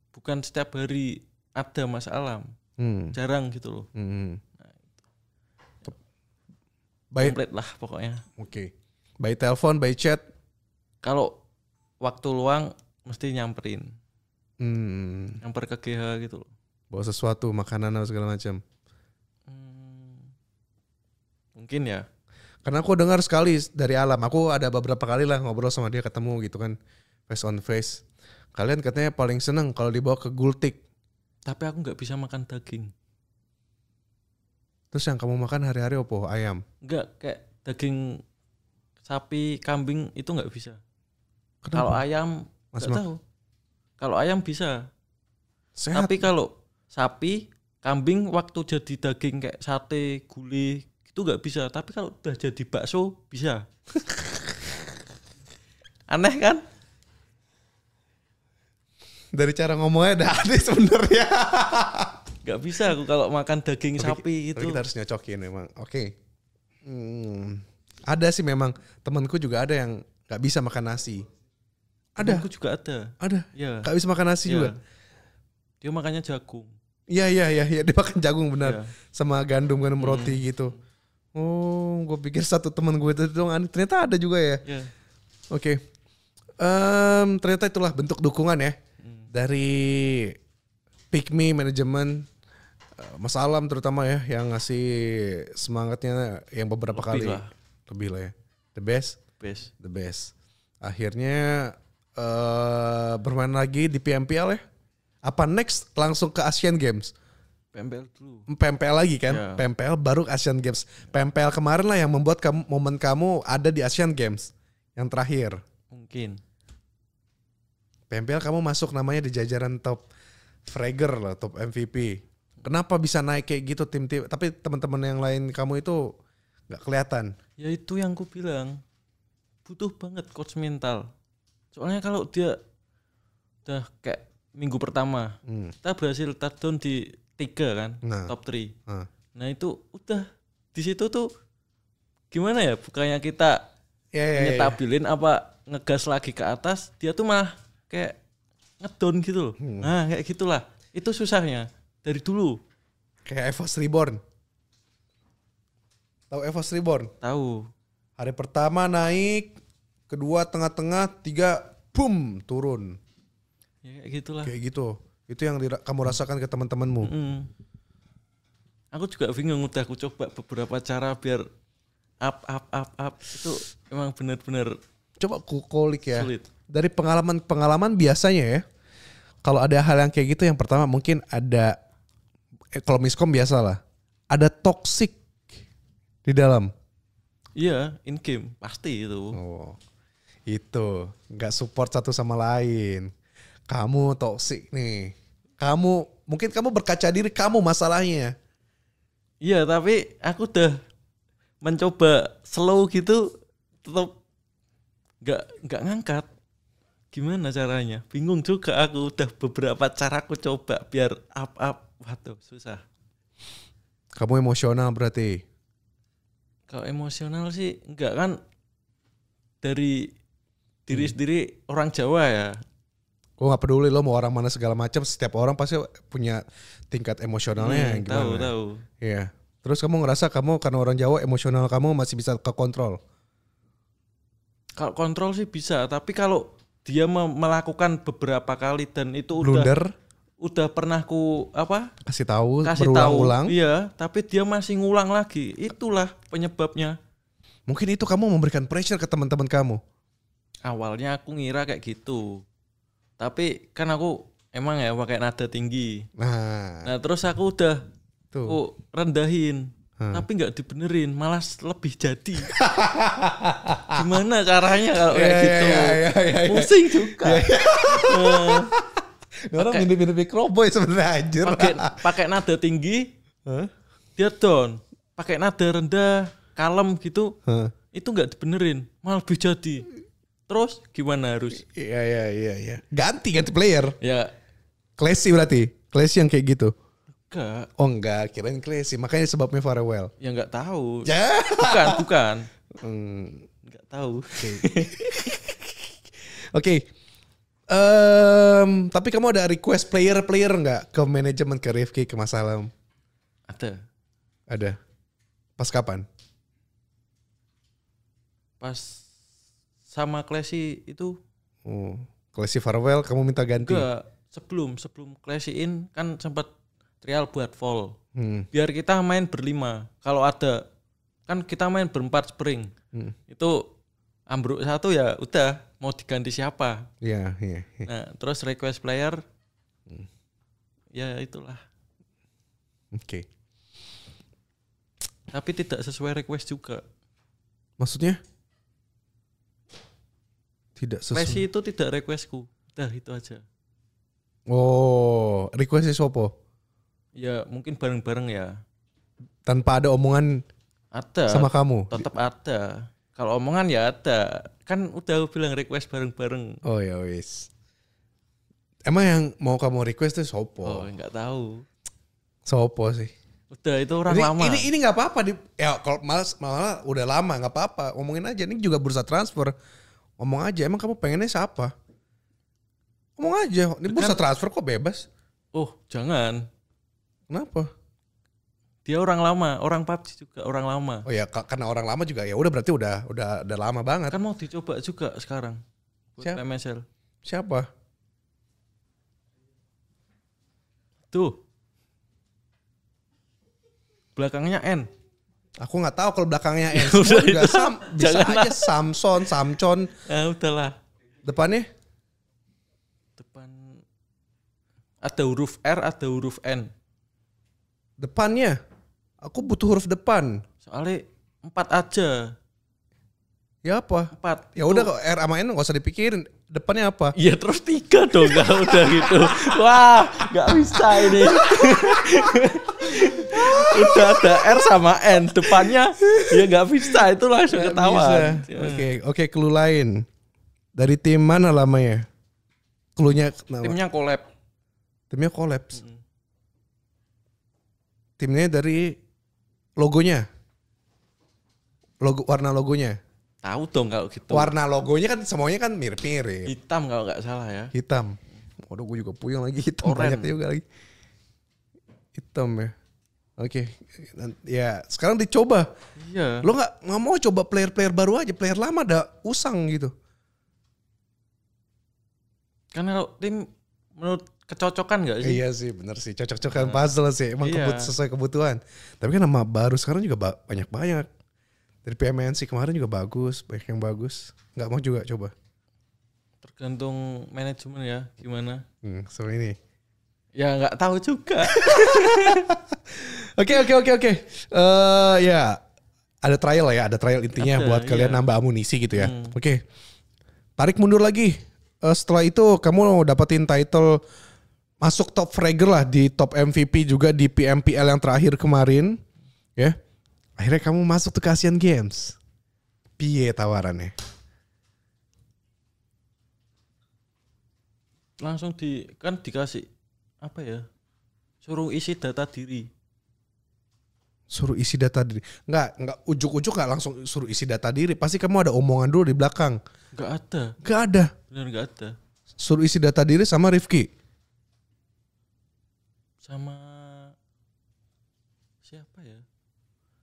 bukan setiap hari ada Mas Alam, hmm. jarang gitu loh. Hmm. hmm. Nah, lah pokoknya. Oke. Okay. By telepon, baik chat. Kalau waktu luang mesti nyamperin hmm. nyamper ke GH gitu loh bawa sesuatu makanan atau segala macam hmm. mungkin ya karena aku dengar sekali dari alam aku ada beberapa kali lah ngobrol sama dia ketemu gitu kan face on face kalian katanya paling seneng kalau dibawa ke gultik tapi aku nggak bisa makan daging terus yang kamu makan hari-hari opo ayam nggak kayak daging sapi kambing itu nggak bisa kalau ayam Mas tahu. Kalau ayam bisa. Sehat. Tapi kalau sapi, kambing waktu jadi daging kayak sate, gulai itu nggak bisa. Tapi kalau udah jadi bakso bisa. Aneh kan? Dari cara ngomongnya udah aneh sebenarnya. Gak bisa aku kalau makan daging tapi, sapi itu. kita harus nyocokin memang. Oke. Okay. Hmm. Ada sih memang temanku juga ada yang nggak bisa makan nasi ada. Aku juga ada. Ada. Ya. Kak bisa makan nasi ya. juga. Dia makannya jagung. Iya iya iya ya. dia makan jagung benar. Ya. Sama gandum gandum hmm. roti gitu. Oh, gue pikir satu teman gue itu dong. Ternyata ada juga ya. ya. Oke. Okay. Um, ternyata itulah bentuk dukungan ya hmm. dari Pikmi manajemen eh, Mas Alam terutama ya yang ngasih semangatnya yang beberapa lebih kali lah. lebih lah ya the best best the best akhirnya uh, bermain lagi di PMPL ya? Apa next langsung ke Asian Games? PMPL tuh. PMPL lagi kan? Yeah. PMPL baru Asian Games. PMPL kemarin lah yang membuat kamu, momen kamu ada di Asian Games yang terakhir. Mungkin. PMPL kamu masuk namanya di jajaran top fragger lah, top MVP. Kenapa bisa naik kayak gitu tim-tim? Tapi teman-teman yang lain kamu itu nggak kelihatan. Ya itu yang ku bilang. Butuh banget coach mental. Soalnya kalau dia udah kayak minggu pertama, hmm. kita berhasil touchdown di tiga kan, nah. top three Nah. nah itu udah di situ tuh gimana ya? Bukannya kita yeah, yeah, ya, ya. nyetabilin yeah. apa ngegas lagi ke atas, dia tuh malah kayak ngedown gitu loh. Hmm. Nah kayak gitulah. Itu susahnya dari dulu. Kayak Evos Reborn. Tahu Evos Reborn? Tahu. Hari pertama naik, kedua tengah-tengah, tiga boom turun. Ya, kayak gitulah. Kayak gitu. Itu yang kamu rasakan ke teman-temanmu. Mm -hmm. Aku juga bingung udah aku coba beberapa cara biar up up up up itu emang benar-benar coba kukolik ya. Sulit. Dari pengalaman-pengalaman biasanya ya. Kalau ada hal yang kayak gitu yang pertama mungkin ada eh, kalau miskom biasa Ada toxic di dalam. Iya, in game pasti itu. Oh itu nggak support satu sama lain kamu toksik nih kamu mungkin kamu berkaca diri kamu masalahnya iya tapi aku udah mencoba slow gitu tetap nggak nggak ngangkat gimana caranya bingung juga aku udah beberapa cara aku coba biar up up waduh susah kamu emosional berarti kalau emosional sih nggak kan dari diri sendiri orang Jawa ya gue nggak peduli lo mau orang mana segala macam setiap orang pasti punya tingkat emosionalnya hmm, yang gimana tahu tahu ya terus kamu ngerasa kamu karena orang Jawa emosional kamu masih bisa ke kontrol kalau kontrol sih bisa tapi kalau dia melakukan beberapa kali dan itu blunder udah, udah pernah ku apa kasih tahu kasih tahu ulang iya tapi dia masih ngulang lagi itulah penyebabnya mungkin itu kamu memberikan pressure ke teman-teman kamu awalnya aku ngira kayak gitu tapi kan aku emang ya pakai nada tinggi nah, nah terus aku udah tuh. aku rendahin hmm. tapi nggak dibenerin malah lebih jadi gimana caranya kalau kayak iya, iya, gitu yeah, yeah, yeah, yeah, pusing juga yeah, yeah. nah, orang mirip-mirip mikroboy sebenarnya anjir pakai pakai nada tinggi huh? dia down pakai nada rendah kalem gitu huh? itu nggak dibenerin malah lebih jadi Terus gimana harus? Iya iya iya iya. Ganti ganti player. Ya. Classy berarti. Classy yang kayak gitu. Enggak. Oh enggak, kirain classy. Makanya sebabnya Farewell. Ya enggak tahu. Ya. Bukan, bukan. Hmm. Enggak tahu. Oke. Okay. okay. um, tapi kamu ada request player-player enggak ke manajemen ke Rifki ke Mas Alam? Ada. Ada. Pas kapan? Pas sama Classy itu hmm. Classy farewell kamu minta ganti sebelum sebelum Classy in kan sempat trial buat fall hmm. biar kita main berlima kalau ada kan kita main berempat spring hmm. itu ambruk satu ya udah mau diganti siapa Iya, yeah, yeah, nah terus request player hmm. ya itulah oke okay. tapi tidak sesuai request juga maksudnya tidak sesuai. Messi itu tidak requestku. dah itu aja. Oh, requestnya sopo? Ya mungkin bareng-bareng ya. Tanpa ada omongan ada sama kamu? Tetap ada. Kalau omongan ya ada. Kan udah bilang request bareng-bareng. Oh ya wis. Emang yang mau kamu request itu sopo? Oh enggak tahu. Sopo sih. Udah itu orang ini, lama. Ini ini enggak apa-apa di ya kalau malas malah udah lama enggak apa-apa. Ngomongin aja ini juga bursa transfer ngomong aja emang kamu pengennya siapa ngomong aja ini kan- bursa transfer kok bebas oh jangan kenapa dia orang lama, orang PUBG juga orang lama. Oh ya, karena orang lama juga ya udah berarti udah udah udah lama banget. Kan mau dicoba juga sekarang. Siapa? MSL. Siapa? Tuh. Belakangnya N. Aku nggak tahu kalau belakangnya N. udah, juga Sam, bisa janganlah. aja Samson, Samcon. Ya udahlah. Depannya? Depan ada huruf R, ada huruf N. Depannya? Aku butuh huruf depan. Soalnya empat aja. Ya apa? Empat. Ya udah kok R sama N nggak usah dipikirin depannya apa? Iya terus tiga dong kalau udah gitu. Wah nggak bisa ini. udah ada R sama N depannya ya nggak bisa itu langsung ketawa. Iya. Oke oke okay, lain dari tim mana lamanya? Cluenya timnya kolab. Timnya kolaps. Timnya dari logonya. Logo warna logonya. Tahu dong kalau gitu. Warna logonya kan semuanya kan mirip-mirip. Hitam kalau nggak salah ya. Hitam. Waduh gue juga puyeng lagi hitam Oren. banyak juga lagi. Hitam ya. Oke, okay. ya sekarang dicoba. Iya. Lo nggak nggak mau coba player-player baru aja, player lama ada usang gitu. Karena kalau tim menurut kecocokan gak sih? Iya sih, bener sih. Cocok-cocokan iya. puzzle sih. Emang iya. kebut, sesuai kebutuhan. Tapi kan nama baru sekarang juga banyak-banyak dari PMNC kemarin juga bagus banyak yang bagus nggak mau juga coba tergantung manajemen ya gimana hmm, so ini ya nggak tahu juga oke oke oke oke Eh ya ada trial ya ada trial intinya ada, buat kalian iya. nambah amunisi gitu ya hmm. oke okay. tarik mundur lagi uh, setelah itu kamu dapetin title masuk top fragger lah di top MVP juga di PMPL yang terakhir kemarin ya yeah akhirnya kamu masuk tuh ke Asian Games piye tawarannya langsung di kan dikasih apa ya suruh isi data diri suruh isi data diri nggak nggak ujuk-ujuk nggak langsung suruh isi data diri pasti kamu ada omongan dulu di belakang nggak ada nggak ada benar nggak ada suruh isi data diri sama Rifki sama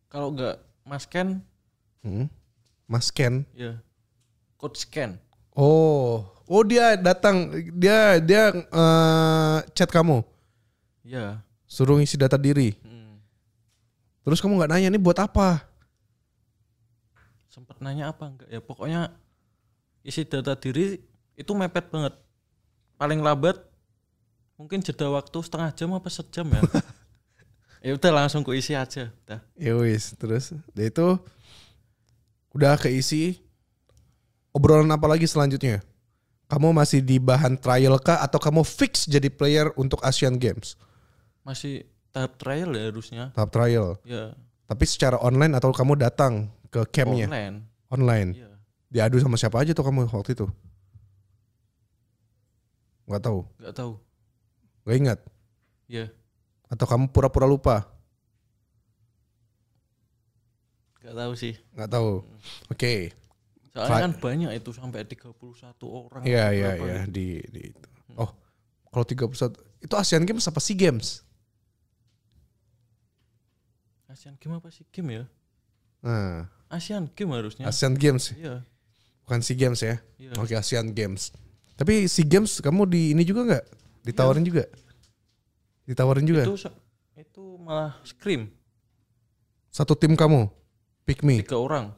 kalau nggak Mas Ken hmm? Mas Ken ya Coach Ken oh oh dia datang dia dia uh, chat kamu ya suruh ngisi data diri hmm. terus kamu nggak nanya ini buat apa sempat nanya apa enggak ya pokoknya isi data diri itu mepet banget paling lambat mungkin jeda waktu setengah jam apa sejam ya ya udah langsung keisi aja udah ya wis terus dia nah, itu udah keisi obrolan apa lagi selanjutnya kamu masih di bahan trial kah atau kamu fix jadi player untuk Asian Games masih tahap trial ya harusnya tahap trial ya tapi secara online atau kamu datang ke campnya online online ya. diadu sama siapa aja tuh kamu waktu itu Gak tau. Gak tau. Gak ingat ya atau kamu pura-pura lupa? Gak tahu sih. Gak tahu. Hmm. Oke. Okay. Soalnya Fla kan banyak itu sampai 31 orang. Iya, iya, iya. Gitu. Di, di itu. Hmm. Oh, kalau 31. Itu Asian Games apa SEA Games? Asian Games apa SEA Games ya? Nah. Asian Games harusnya. Asian Games. Iya. Bukan SEA Games ya? Iya. Oke, okay, Asian Games. Tapi SEA Games kamu di ini juga nggak? Ditawarin iya. juga? Ditawarin juga? Itu ya? itu malah scream. Satu tim kamu? Pick me. Tiga orang.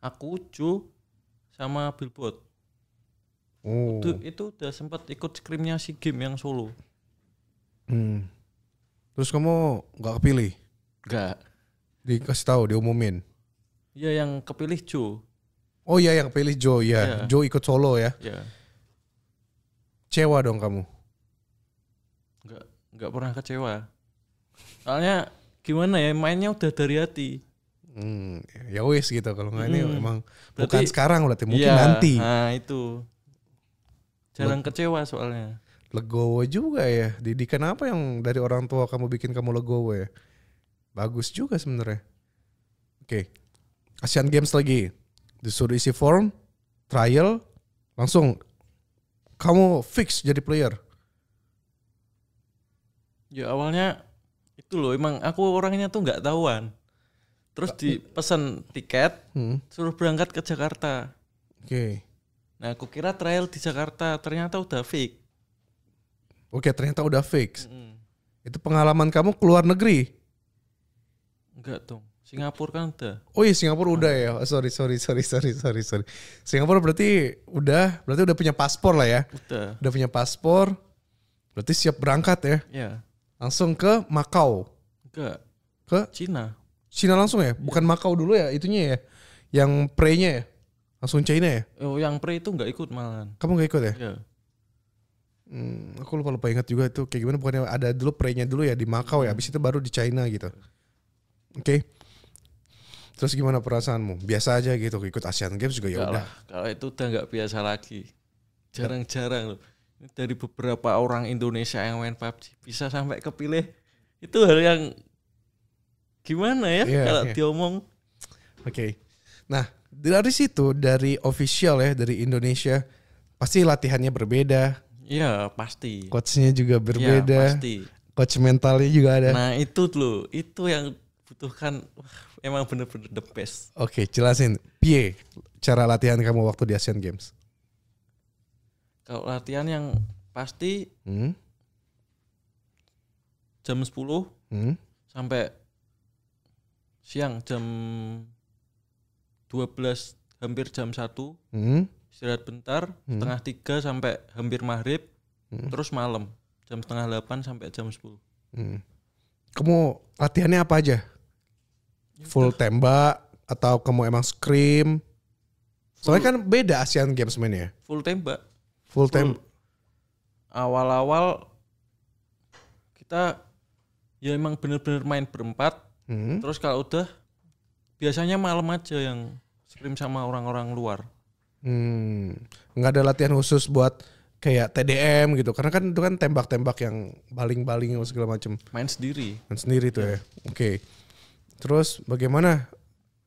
Aku, Ucu, sama Billboard. Oh. Itu, itu udah sempat ikut scrimnya si game yang solo. Hmm. Terus kamu nggak kepilih? Gak. Dikasih tahu, diumumin. Iya yang kepilih Jo Oh iya yang kepilih Jo ya. ya. Joe ikut solo ya. Iya. Cewa dong kamu nggak pernah kecewa soalnya gimana ya mainnya udah dari hati Hmm, ya wis gitu kalau nggak hmm. ini emang berarti, bukan sekarang berarti mungkin ya, nanti. Nah itu jarang Le kecewa soalnya. Legowo juga ya. Didikan apa yang dari orang tua kamu bikin kamu legowo ya? Bagus juga sebenarnya. Oke, okay. Asian Games lagi disuruh isi form trial langsung kamu fix jadi player. Ya awalnya itu loh emang aku orangnya tuh nggak tahuan. Terus dipesan tiket, hmm. suruh berangkat ke Jakarta. Oke. Okay. Nah, aku kira trial di Jakarta, ternyata udah fix. Oke, okay, ternyata udah fix. Mm. Itu pengalaman kamu keluar negeri? Enggak dong. Singapura kan udah. Oh iya Singapura udah ya. Oh, sorry sorry sorry sorry sorry sorry. Singapura berarti udah berarti udah punya paspor lah ya. Udah. Udah punya paspor. Berarti siap berangkat ya? Iya langsung ke Makau. Ke ke Cina. Cina langsung ya? Bukan Makau dulu ya itunya ya. Yang pre-nya ya. Langsung China ya? Oh, yang pre itu nggak ikut malah Kamu nggak ikut ya? Iya. Hmm, aku lupa lupa ingat juga itu kayak gimana bukannya ada dulu pre-nya dulu ya di Makau ya, habis itu baru di China gitu. Oke. Okay. Terus gimana perasaanmu? Biasa aja gitu ikut Asian Games juga ya udah. Kalau itu udah nggak biasa lagi. Jarang-jarang loh dari beberapa orang Indonesia yang main PUBG bisa sampai kepilih itu hal yang gimana ya yeah, kalau yeah. diomong. Oke. Okay. Nah, dari situ dari official ya dari Indonesia pasti latihannya berbeda. Iya, pasti. Coachnya juga iya, berbeda. yeah, pasti. Coach mentalnya juga ada. Nah, itu loh, itu yang butuhkan wah, emang bener-bener the best. Oke, okay, jelasin. Pie, cara latihan kamu waktu di Asian Games. Kalau latihan yang pasti hmm? jam 10 hmm? sampai siang jam 12 hampir jam 1 hmm? istirahat bentar hmm? setengah tiga sampai hampir maghrib hmm? terus malam jam setengah 8 sampai jam 10 hmm. kamu latihannya apa aja ya full udah. tembak atau kamu emang scream soalnya kan beda Asian Games mainnya full tembak Full time. Awal-awal kita ya emang bener-bener main berempat. Hmm. Terus kalau udah biasanya malam aja yang scrim sama orang-orang luar. Hmm. Nggak ada latihan khusus buat kayak TDM gitu. Karena kan itu kan tembak-tembak yang baling-baling segala macam Main sendiri. Main sendiri tuh ya. ya. Oke. Okay. Terus bagaimana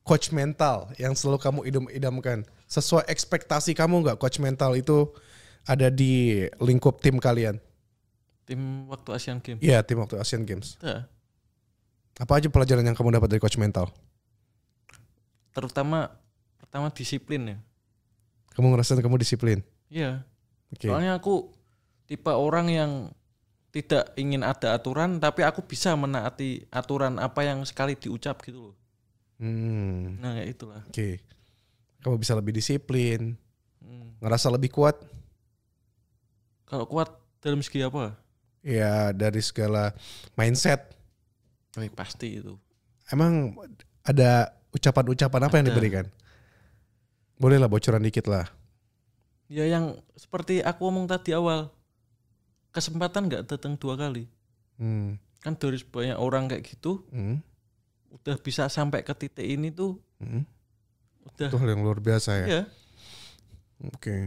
coach mental yang selalu kamu idam-idamkan? Sesuai ekspektasi kamu nggak coach mental itu ada di lingkup tim kalian? Tim waktu Asian Games. Iya, tim waktu Asian Games. Ya. Apa aja pelajaran yang kamu dapat dari coach mental? Terutama pertama disiplin ya. Kamu ngerasa kamu disiplin? Iya. Okay. Soalnya aku tipe orang yang tidak ingin ada aturan tapi aku bisa menaati aturan apa yang sekali diucap gitu loh. Hmm. Nah, itulah. Oke. Okay. Kamu bisa lebih disiplin. Hmm. Ngerasa lebih kuat? Kalau kuat dalam segi apa? Ya dari segala mindset. Ini iya, pasti itu. Emang ada ucapan-ucapan apa ada. yang diberikan? Bolehlah bocoran dikit lah. Ya yang seperti aku omong tadi awal. Kesempatan gak datang dua kali. Hmm. Kan dari banyak orang kayak gitu. Hmm. Udah bisa sampai ke titik ini tuh. Hmm. Udah. Itu hal yang luar biasa ya. Iya. Oke. Okay.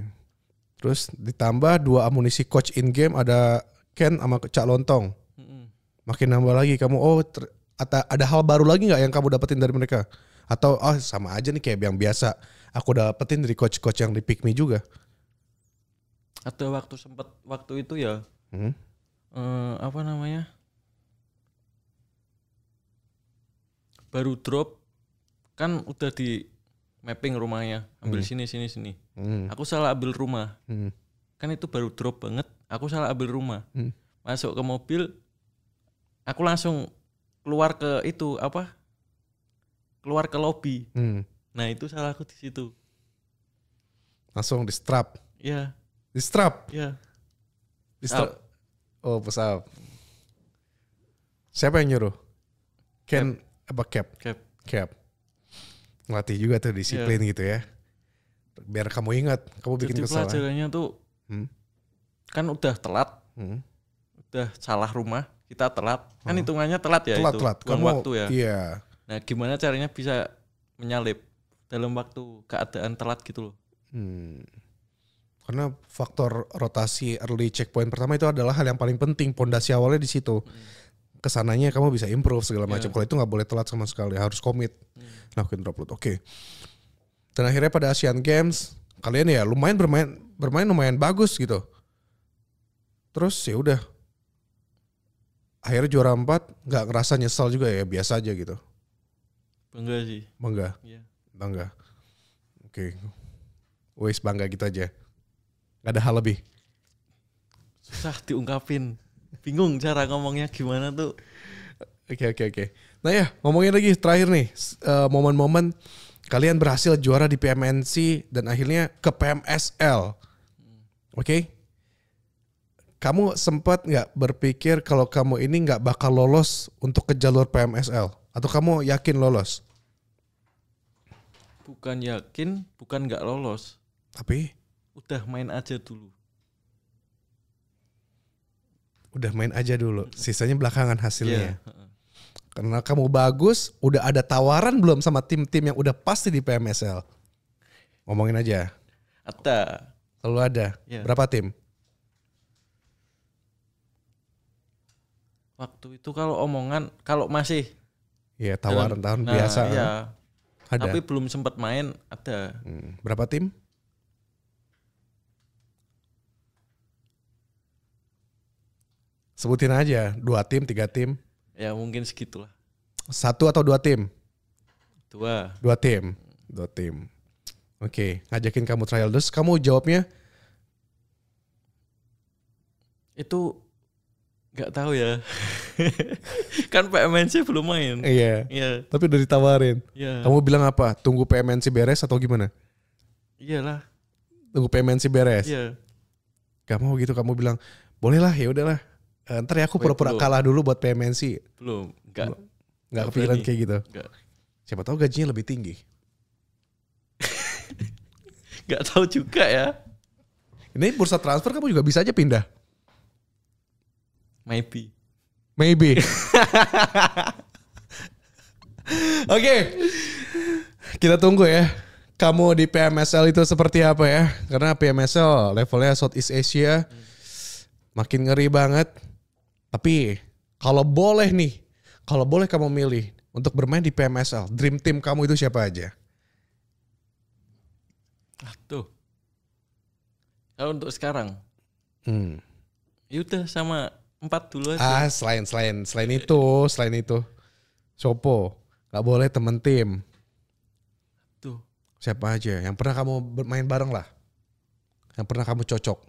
Terus ditambah dua amunisi coach in game ada Ken sama Cak Lontong. Makin nambah lagi kamu oh ter, ada, ada hal baru lagi nggak yang kamu dapetin dari mereka? Atau oh sama aja nih kayak yang biasa aku dapetin dari coach-coach yang di pick me juga. Atau waktu sempat waktu itu ya. Hmm? Eh, apa namanya? Baru drop kan udah di mapping rumahnya ambil hmm. sini sini sini hmm. aku salah ambil rumah hmm. kan itu baru drop banget aku salah ambil rumah hmm. masuk ke mobil aku langsung keluar ke itu apa keluar ke lobby hmm. nah itu salah aku di situ langsung di strap ya di strap ya di strap oh pesawat siapa yang nyuruh Ken cap. apa cap cap cap ngelatih juga tuh disiplin yeah. gitu ya. Biar kamu ingat, kamu bikin Jadi kesalahan. pelajarannya tuh hmm? kan udah telat, hmm? udah salah rumah, kita telat. Kan hmm. hitungannya telat ya telat, itu. Telat, kamu, waktu ya. Iya. Nah, gimana caranya bisa menyalip dalam waktu keadaan telat gitu loh. Hmm. Karena faktor rotasi early checkpoint pertama itu adalah hal yang paling penting, pondasi awalnya di situ. Hmm kesananya kamu bisa improve segala iya. macam. Yeah. Kalau itu nggak boleh telat sama sekali, harus komit hmm. Nah, lakuin droplet. Oke. Okay. Dan akhirnya pada Asian Games kalian ya lumayan bermain bermain lumayan bagus gitu. Terus ya udah akhirnya juara empat nggak ngerasa nyesal juga ya biasa aja gitu. Bangga sih. Bangga. Yeah. Bangga. Oke. Okay. Wes bangga gitu aja. Gak ada hal lebih. Susah diungkapin bingung cara ngomongnya gimana tuh. Oke okay, oke okay, oke. Okay. Nah ya ngomongin lagi terakhir nih momen momen-momen kalian berhasil juara di PMNC dan akhirnya ke PMSL. Oke. Okay? Kamu sempat nggak berpikir kalau kamu ini nggak bakal lolos untuk ke jalur PMSL atau kamu yakin lolos? Bukan yakin, bukan nggak lolos. Tapi udah main aja dulu udah main aja dulu sisanya belakangan hasilnya yeah. karena kamu bagus udah ada tawaran belum sama tim-tim yang udah pasti di PMSL ngomongin aja ada selalu ada yeah. berapa tim waktu itu kalau omongan kalau masih ya tawaran tahun nah, biasa iya. Kan? ada tapi belum sempat main ada hmm, berapa tim Sebutin aja, dua tim, tiga tim. Ya mungkin segitulah. Satu atau dua tim? Dua. Dua tim, dua tim. Oke, ngajakin kamu trial dus. kamu jawabnya? Itu nggak tahu ya. kan PMNC belum main. Iya. Iya. Tapi udah ditawarin. Iya. Kamu bilang apa? Tunggu PMNC beres atau gimana? Iyalah. Tunggu PMNC beres. Iya. Gak mau gitu kamu bilang, "Bolehlah, ya udahlah." Eh, ntar ya aku pura-pura kalah dulu buat PMNC. Belum, enggak. Enggak kepikiran kayak gitu. Enggak. Siapa tahu gajinya lebih tinggi. Gak tahu juga ya. Ini bursa transfer kamu juga bisa aja pindah. Maybe. Maybe. Oke. okay. Kita tunggu ya kamu di PMSL itu seperti apa ya? Karena PMSL levelnya Southeast Asia hmm. makin ngeri banget. Tapi kalau boleh nih, kalau boleh kamu milih untuk bermain di PMSL, dream team kamu itu siapa aja? Ah, tuh Kalau untuk sekarang, hmm. Yuta sama empat dulu aja. Ah, selain selain selain itu, selain itu, Sopo nggak boleh temen tim. Tuh. Siapa aja yang pernah kamu bermain bareng lah? Yang pernah kamu cocok?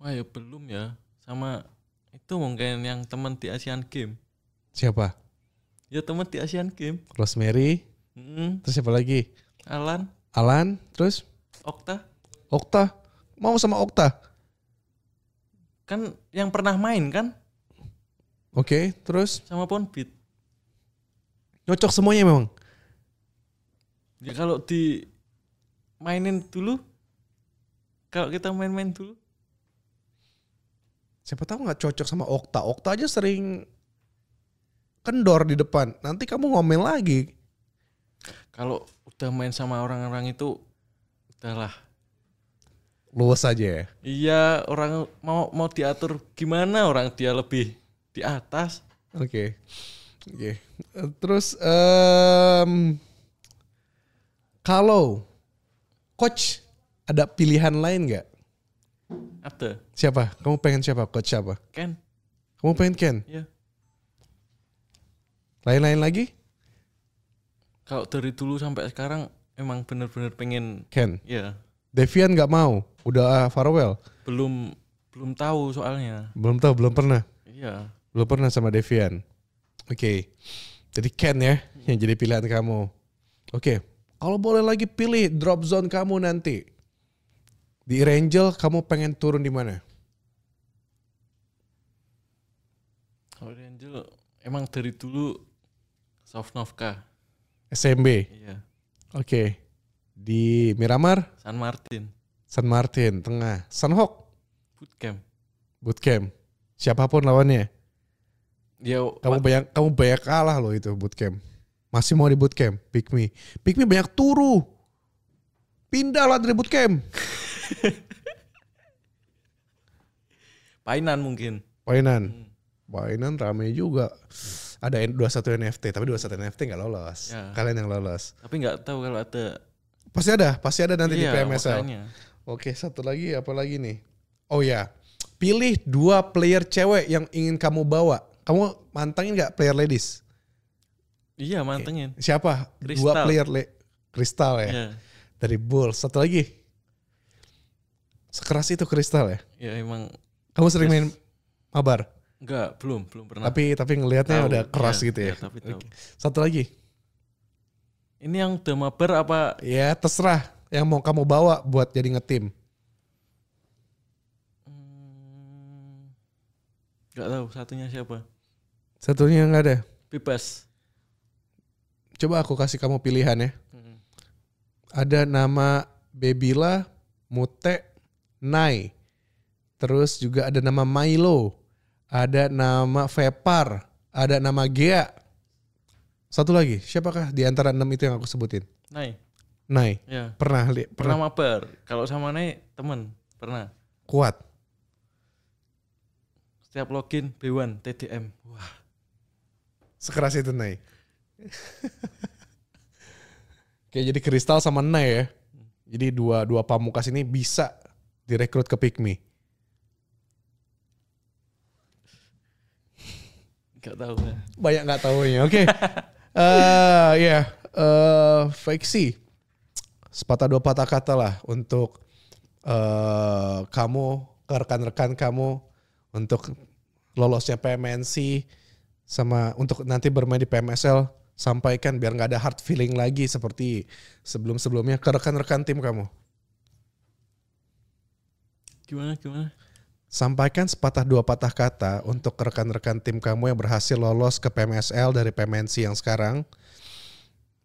Wah ya belum ya sama itu mungkin yang teman di Asian Game siapa ya teman di Asian Game Rosemary mm. terus siapa lagi Alan Alan terus Okta Okta mau sama Okta kan yang pernah main kan Oke, okay, terus? Sama pun Beat Cocok semuanya memang. Ya kalau di mainin dulu, kalau kita main-main dulu, siapa tahu nggak cocok sama Okta. Okta aja sering kendor di depan. Nanti kamu ngomel lagi. Kalau udah main sama orang-orang itu udahlah luas aja ya. Iya, orang mau mau diatur gimana orang dia lebih di atas. Oke. Okay. Oke. Okay. Terus um, kalau coach ada pilihan lain nggak? After Siapa? Kamu pengen siapa? Coach siapa? Ken. Kamu pengen Ken? Iya. Lain-lain lagi? Kalau dari dulu sampai sekarang emang bener-bener pengen Ken. Iya. Devian nggak mau, udah ah, farewell. Belum belum tahu soalnya. Belum tahu, belum pernah. Iya. Belum pernah sama Devian. Oke. Okay. Jadi Ken ya yang jadi pilihan kamu. Oke. Okay. Kalau boleh lagi pilih drop zone kamu nanti di Rangel kamu pengen turun di mana? Kalau di Rangel emang dari dulu Sofnovka. SMB. Iya. Oke. Okay. Di Miramar? San Martin. San Martin tengah. San Hok. Bootcamp. Bootcamp. Siapapun lawannya. Ya, kamu banyak kamu banyak kalah loh itu bootcamp. Masih mau di bootcamp, pick me. Pick me banyak turu. Pindahlah dari bootcamp. Painan mungkin. Painan. Hmm. Painan rame juga. Ada 21 NFT, tapi 21 NFT nggak lolos. Ya. Kalian yang lolos. Tapi nggak tahu kalau ada. Pasti ada, pasti ada nanti iya, di PMSL. Makanya. Oke, satu lagi apa lagi nih? Oh ya, pilih dua player cewek yang ingin kamu bawa. Kamu mantengin nggak player ladies? Iya, mantengin. Siapa? Crystal. Dua player le Kristal ya. Yeah. Dari Bulls. Satu lagi. Sekeras itu kristal ya? Ya emang. Kamu sering main mabar? Enggak, belum, belum pernah. Tapi tapi ngelihatnya udah keras ya, gitu ya. ya tapi tahu. Satu lagi. Ini yang tema mabar apa? Ya terserah yang mau kamu bawa buat jadi ngetim. Hmm, gak tahu satunya siapa. Satunya nggak ada. Pipes. Coba aku kasih kamu pilihan ya. Hmm. Ada nama Bebila, Mute, Nai. Terus juga ada nama Milo, ada nama Vepar, ada nama Gea. Satu lagi, siapakah di antara enam itu yang aku sebutin? Nai. Nai. Ya. Pernah, li, pernah pernah Kalau sama Nai temen, pernah. Kuat. Setiap login B1 TDM. Wah. Sekeras itu Nai. Kayak jadi kristal sama Nai ya. Hmm. Jadi dua dua pamukas ini bisa direkrut ke Pikmi? Gak tahu. Ya. Banyak nggak tahunya. Oke. Okay. uh, eh, ya, yeah. uh, Faiksi. Sepatah dua patah kata lah untuk uh, kamu, rekan-rekan kamu untuk lolosnya PMNC sama untuk nanti bermain di PMSL sampaikan biar nggak ada hard feeling lagi seperti sebelum-sebelumnya ke rekan-rekan tim kamu. Gimana gimana? Sampaikan sepatah dua patah kata untuk rekan-rekan tim kamu yang berhasil lolos ke PMSL dari PMNC yang sekarang.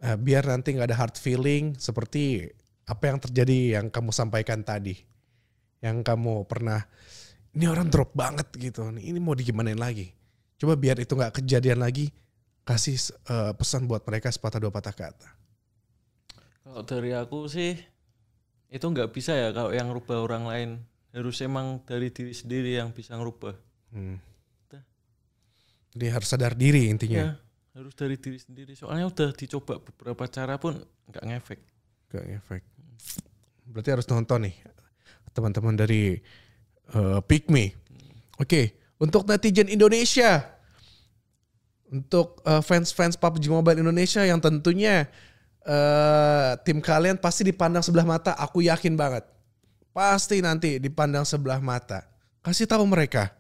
Uh, biar nanti nggak ada hard feeling seperti apa yang terjadi yang kamu sampaikan tadi. Yang kamu pernah, ini orang drop banget gitu. Ini mau digimanain lagi. Coba biar itu nggak kejadian lagi, kasih uh, pesan buat mereka sepatah dua patah kata. Kalau dari aku sih, itu nggak bisa ya kalau yang rubah orang lain harus emang dari diri sendiri yang bisa ngerubah hmm. jadi harus sadar diri intinya ya, harus dari diri sendiri soalnya udah dicoba beberapa cara pun nggak ngefek Gak ngefek berarti harus nonton nih teman-teman dari uh, Pick Me hmm. oke okay. untuk netizen Indonesia untuk eh, fans-fans PUBG Mobile Indonesia yang tentunya uh, tim kalian pasti dipandang sebelah mata aku yakin banget pasti nanti dipandang sebelah mata. Kasih tahu mereka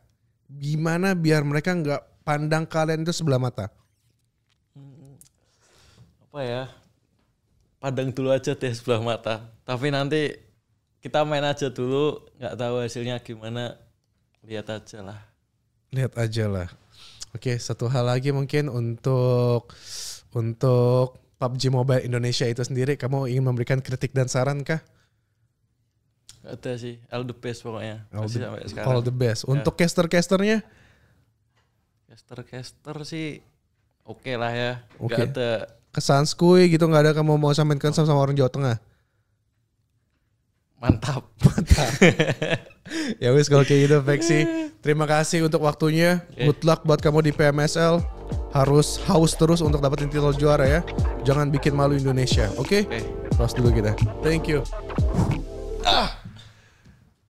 gimana biar mereka nggak pandang kalian itu sebelah mata. Apa ya? Pandang dulu aja deh sebelah mata. Tapi nanti kita main aja dulu, nggak tahu hasilnya gimana. Lihat aja lah. Lihat aja lah. Oke, satu hal lagi mungkin untuk untuk PUBG Mobile Indonesia itu sendiri, kamu ingin memberikan kritik dan saran kah? Itu sih, all the best pokoknya. All the, sampai All the best. Ya. Untuk ya. caster-casternya? Caster-caster sih oke okay lah ya. Oke. Okay. Gak ada kesan skui gitu gak ada kamu mau sampaikan sama, sama orang Jawa Tengah? Mantap. Mantap. ya wis kalau kayak gitu Vexi. Terima kasih untuk waktunya. Okay. Good luck buat kamu di PMSL. Harus haus terus untuk dapetin titel juara ya. Jangan bikin malu Indonesia. Oke? Okay? Okay. Terus dulu kita. Thank you. Ah.